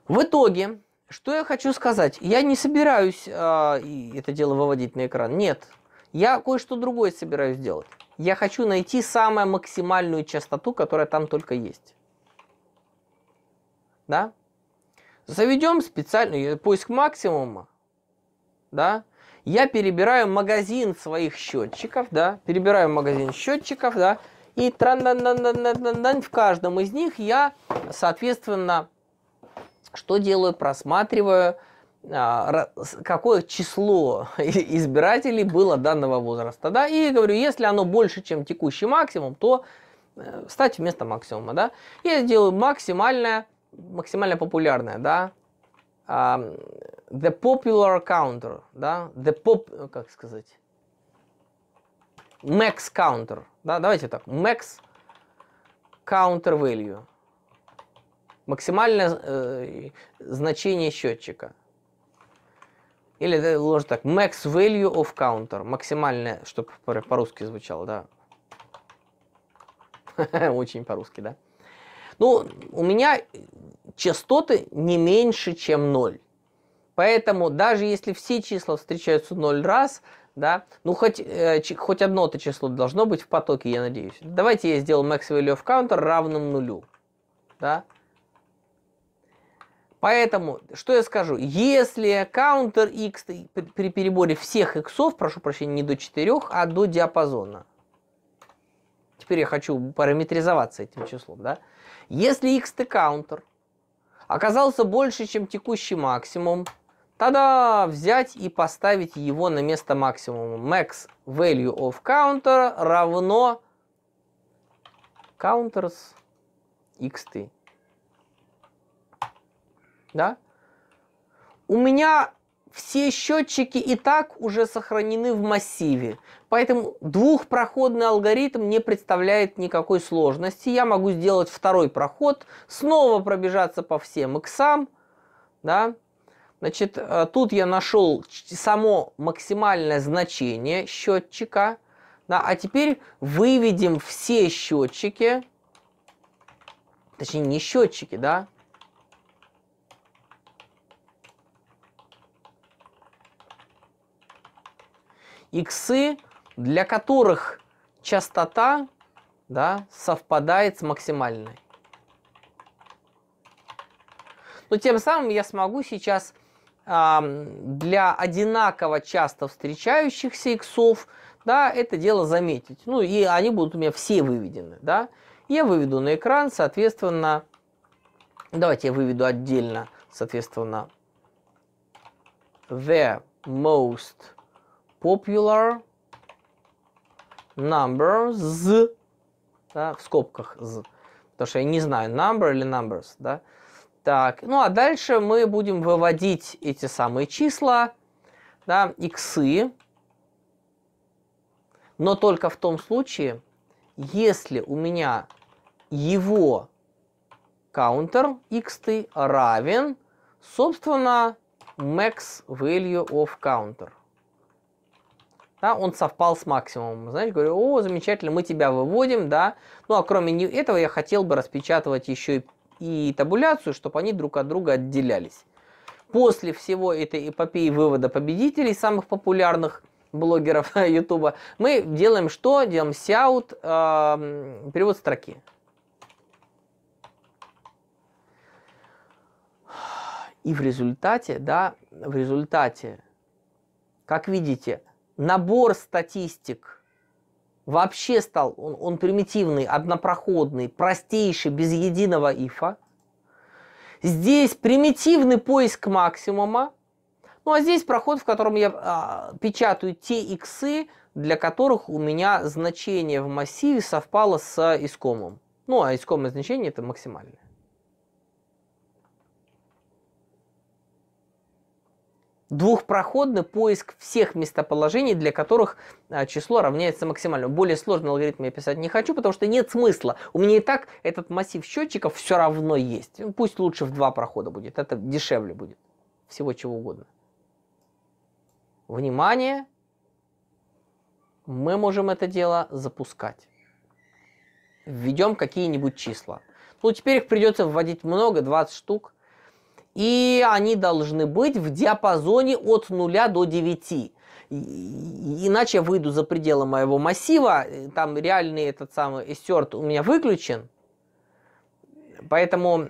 В итоге, что я хочу сказать? Я не собираюсь э, это дело выводить на экран. Нет. Я кое-что другое собираюсь сделать. Я хочу найти самую максимальную частоту, которая там только есть. Да? Заведем специальный поиск максимума, да, я перебираю магазин своих счетчиков, да, перебираю магазин счетчиков, да, и -дан -дан -дан -дан -дан -дан, в каждом из них я, соответственно, что делаю, просматриваю, какое число избирателей было данного возраста, да, и говорю, если оно больше, чем текущий максимум, то стать вместо максимума, да, я сделаю максимальное максимально популярная, да, а, the popular counter, да, the pop, ну, как сказать, max counter, да, давайте так, max counter value, максимальное э, значение счетчика. Или лучше так, max value of counter, максимальное, чтобы по-русски звучало, да. Очень по-русски, да. Ну, у меня частоты не меньше, чем 0. Поэтому даже если все числа встречаются 0 раз, да, ну хоть, э, хоть одно-то число должно быть в потоке, я надеюсь. Давайте я сделаю max value of counter равным нулю. Да? Поэтому, что я скажу, если counter x при переборе всех x, прошу прощения, не до 4, а до диапазона. Теперь я хочу параметризоваться этим числом, да. Если XT каунтер оказался больше, чем текущий максимум, тогда взять и поставить его на место максимума. Max value of counter равно counters xt. Да? У меня все счетчики и так уже сохранены в массиве. Поэтому двухпроходный алгоритм не представляет никакой сложности. Я могу сделать второй проход, снова пробежаться по всем иксам. Да? Значит, э, тут я нашел само максимальное значение счетчика. Да? А теперь выведем все счетчики, точнее не счетчики, да, иксы, для которых частота да, совпадает с максимальной. Но тем самым я смогу сейчас э, для одинаково часто встречающихся иксов да, это дело заметить. Ну и они будут у меня все выведены. Да? Я выведу на экран, соответственно, давайте я выведу отдельно, соответственно, the most popular numbers, да, в скобках z, потому что я не знаю, number или numbers, да. Так, ну а дальше мы будем выводить эти самые числа, да, иксы, но только в том случае, если у меня его counter x равен, собственно, max value of counter да, он совпал с максимумом. Знаешь, говорю, о, замечательно, мы тебя выводим, да. Ну, а кроме этого я хотел бы распечатывать еще и, и табуляцию, чтобы они друг от друга отделялись. После всего этой эпопеи вывода победителей, самых популярных блогеров Ютуба, мы делаем что? Делаем сяут, э, перевод строки. И в результате, да, в результате, как видите, набор статистик вообще стал, он, он примитивный, однопроходный, простейший, без единого ифа. Здесь примитивный поиск максимума. Ну а здесь проход, в котором я а, печатаю те иксы, для которых у меня значение в массиве совпало с искомым. Ну а искомое значение это максимальное. двухпроходный поиск всех местоположений, для которых а, число равняется максимальному. Более сложный алгоритм я писать не хочу, потому что нет смысла. У меня и так этот массив счетчиков все равно есть. Ну, пусть лучше в два прохода будет, это дешевле будет. Всего чего угодно. Внимание! Мы можем это дело запускать. Введем какие-нибудь числа. Ну, теперь их придется вводить много, 20 штук и они должны быть в диапазоне от 0 до 9. Иначе я выйду за пределы моего массива, э, там реальный этот самый assert у меня выключен. Поэтому,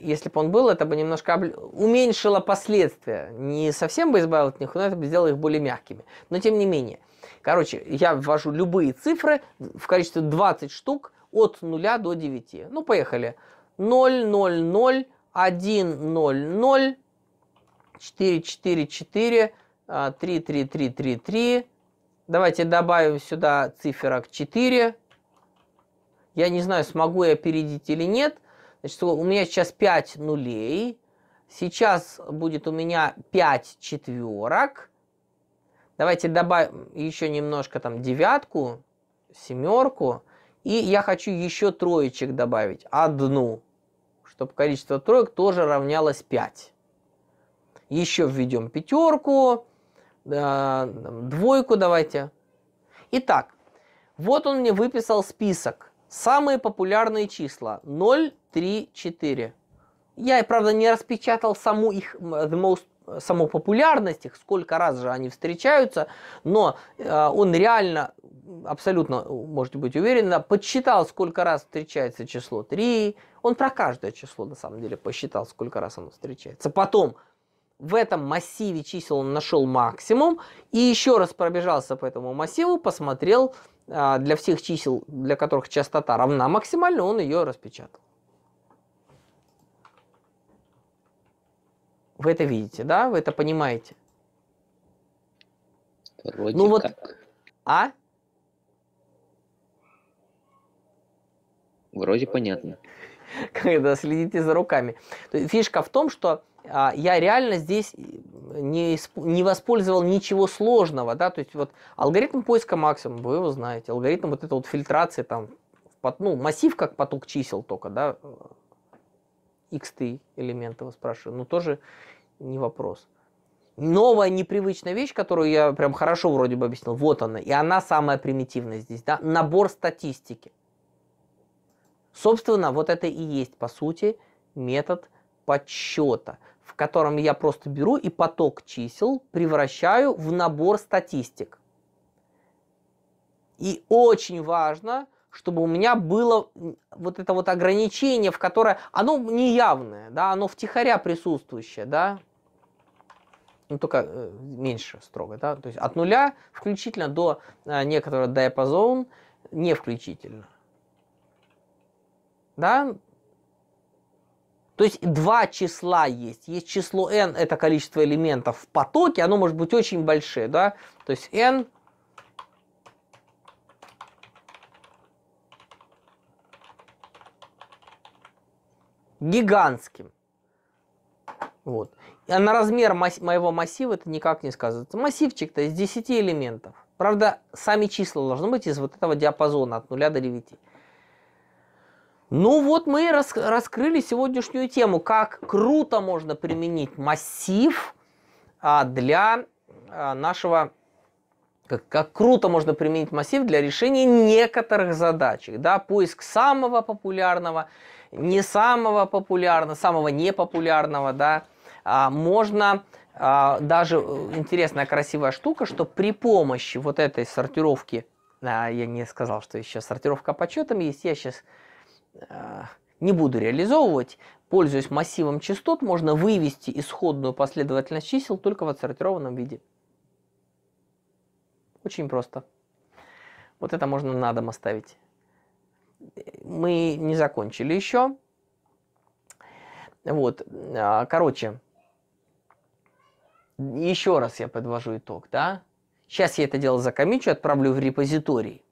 если бы он был, это бы немножко уменьшило последствия. Не совсем бы избавил от них, но это бы сделало их более мягкими. Но тем не менее. Короче, я ввожу любые цифры в количестве 20 штук от 0 до 9. Ну, поехали. 0, 0, 0, 1, 0, 0, 4, 4, 4, 3, 3, 3, 3, 3. Давайте добавим сюда циферок 4. Я не знаю, смогу я опередить или нет. Значит, у меня сейчас 5 нулей. Сейчас будет у меня 5 четверок. Давайте добавим еще немножко там девятку, семерку. И я хочу еще троечек добавить. Одну чтобы количество троек тоже равнялось 5. Еще введем пятерку, э, двойку давайте. Итак, вот он мне выписал список. Самые популярные числа 0, 3, 4. Я, правда, не распечатал саму их, most, саму популярность их, сколько раз же они встречаются, но э, он реально, абсолютно, можете быть уверены, подсчитал, сколько раз встречается число 3, он про каждое число, на самом деле, посчитал, сколько раз оно встречается. Потом в этом массиве чисел он нашел максимум и еще раз пробежался по этому массиву, посмотрел а, для всех чисел, для которых частота равна максимально, он ее распечатал. Вы это видите, да? Вы это понимаете? Вроде ну вот, а? Вроде понятно. когда следите за руками. Фишка в том, что а, я реально здесь не, не воспользовал ничего сложного, да, то есть вот алгоритм поиска максимум, вы его знаете, алгоритм вот этой вот фильтрации там, ну, массив как поток чисел только, да, x э, элементы вы спрашиваю, ну, тоже не вопрос. Новая непривычная вещь, которую я прям хорошо вроде бы объяснил, вот она, и она самая примитивная здесь, да, набор статистики. Собственно, вот это и есть, по сути, метод подсчета, в котором я просто беру и поток чисел превращаю в набор статистик. И очень важно, чтобы у меня было вот это вот ограничение, в которое оно неявное, да, оно втихаря присутствующее, да, ну, только э, меньше строго, да, то есть от нуля включительно до э, некоторого диапазона не включительно. Да? То есть два числа есть. Есть число n, это количество элементов в потоке, оно может быть очень большое, да? То есть n гигантским. Вот. А на размер масс моего массива это никак не сказывается. Массивчик-то из 10 элементов. Правда, сами числа должны быть из вот этого диапазона от 0 до 9. Ну вот мы и рас раскрыли сегодняшнюю тему, как круто можно применить массив а, для а, нашего, как, как круто можно применить массив для решения некоторых задач. Да, поиск самого популярного, не самого популярного, самого непопулярного, да, а, можно а, даже э, интересная красивая штука, что при помощи вот этой сортировки, а, я не сказал, что еще сортировка по четам есть, я сейчас а, не буду реализовывать, пользуясь массивом частот, можно вывести исходную последовательность чисел только в отсортированном виде. Очень просто. Вот это можно на дом оставить. Мы не закончили еще. Вот, а, короче, еще раз я подвожу итог, да? Сейчас я это дело закомичу, отправлю в репозиторий.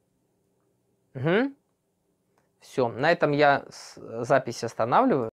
Угу. Все, на этом я запись останавливаю.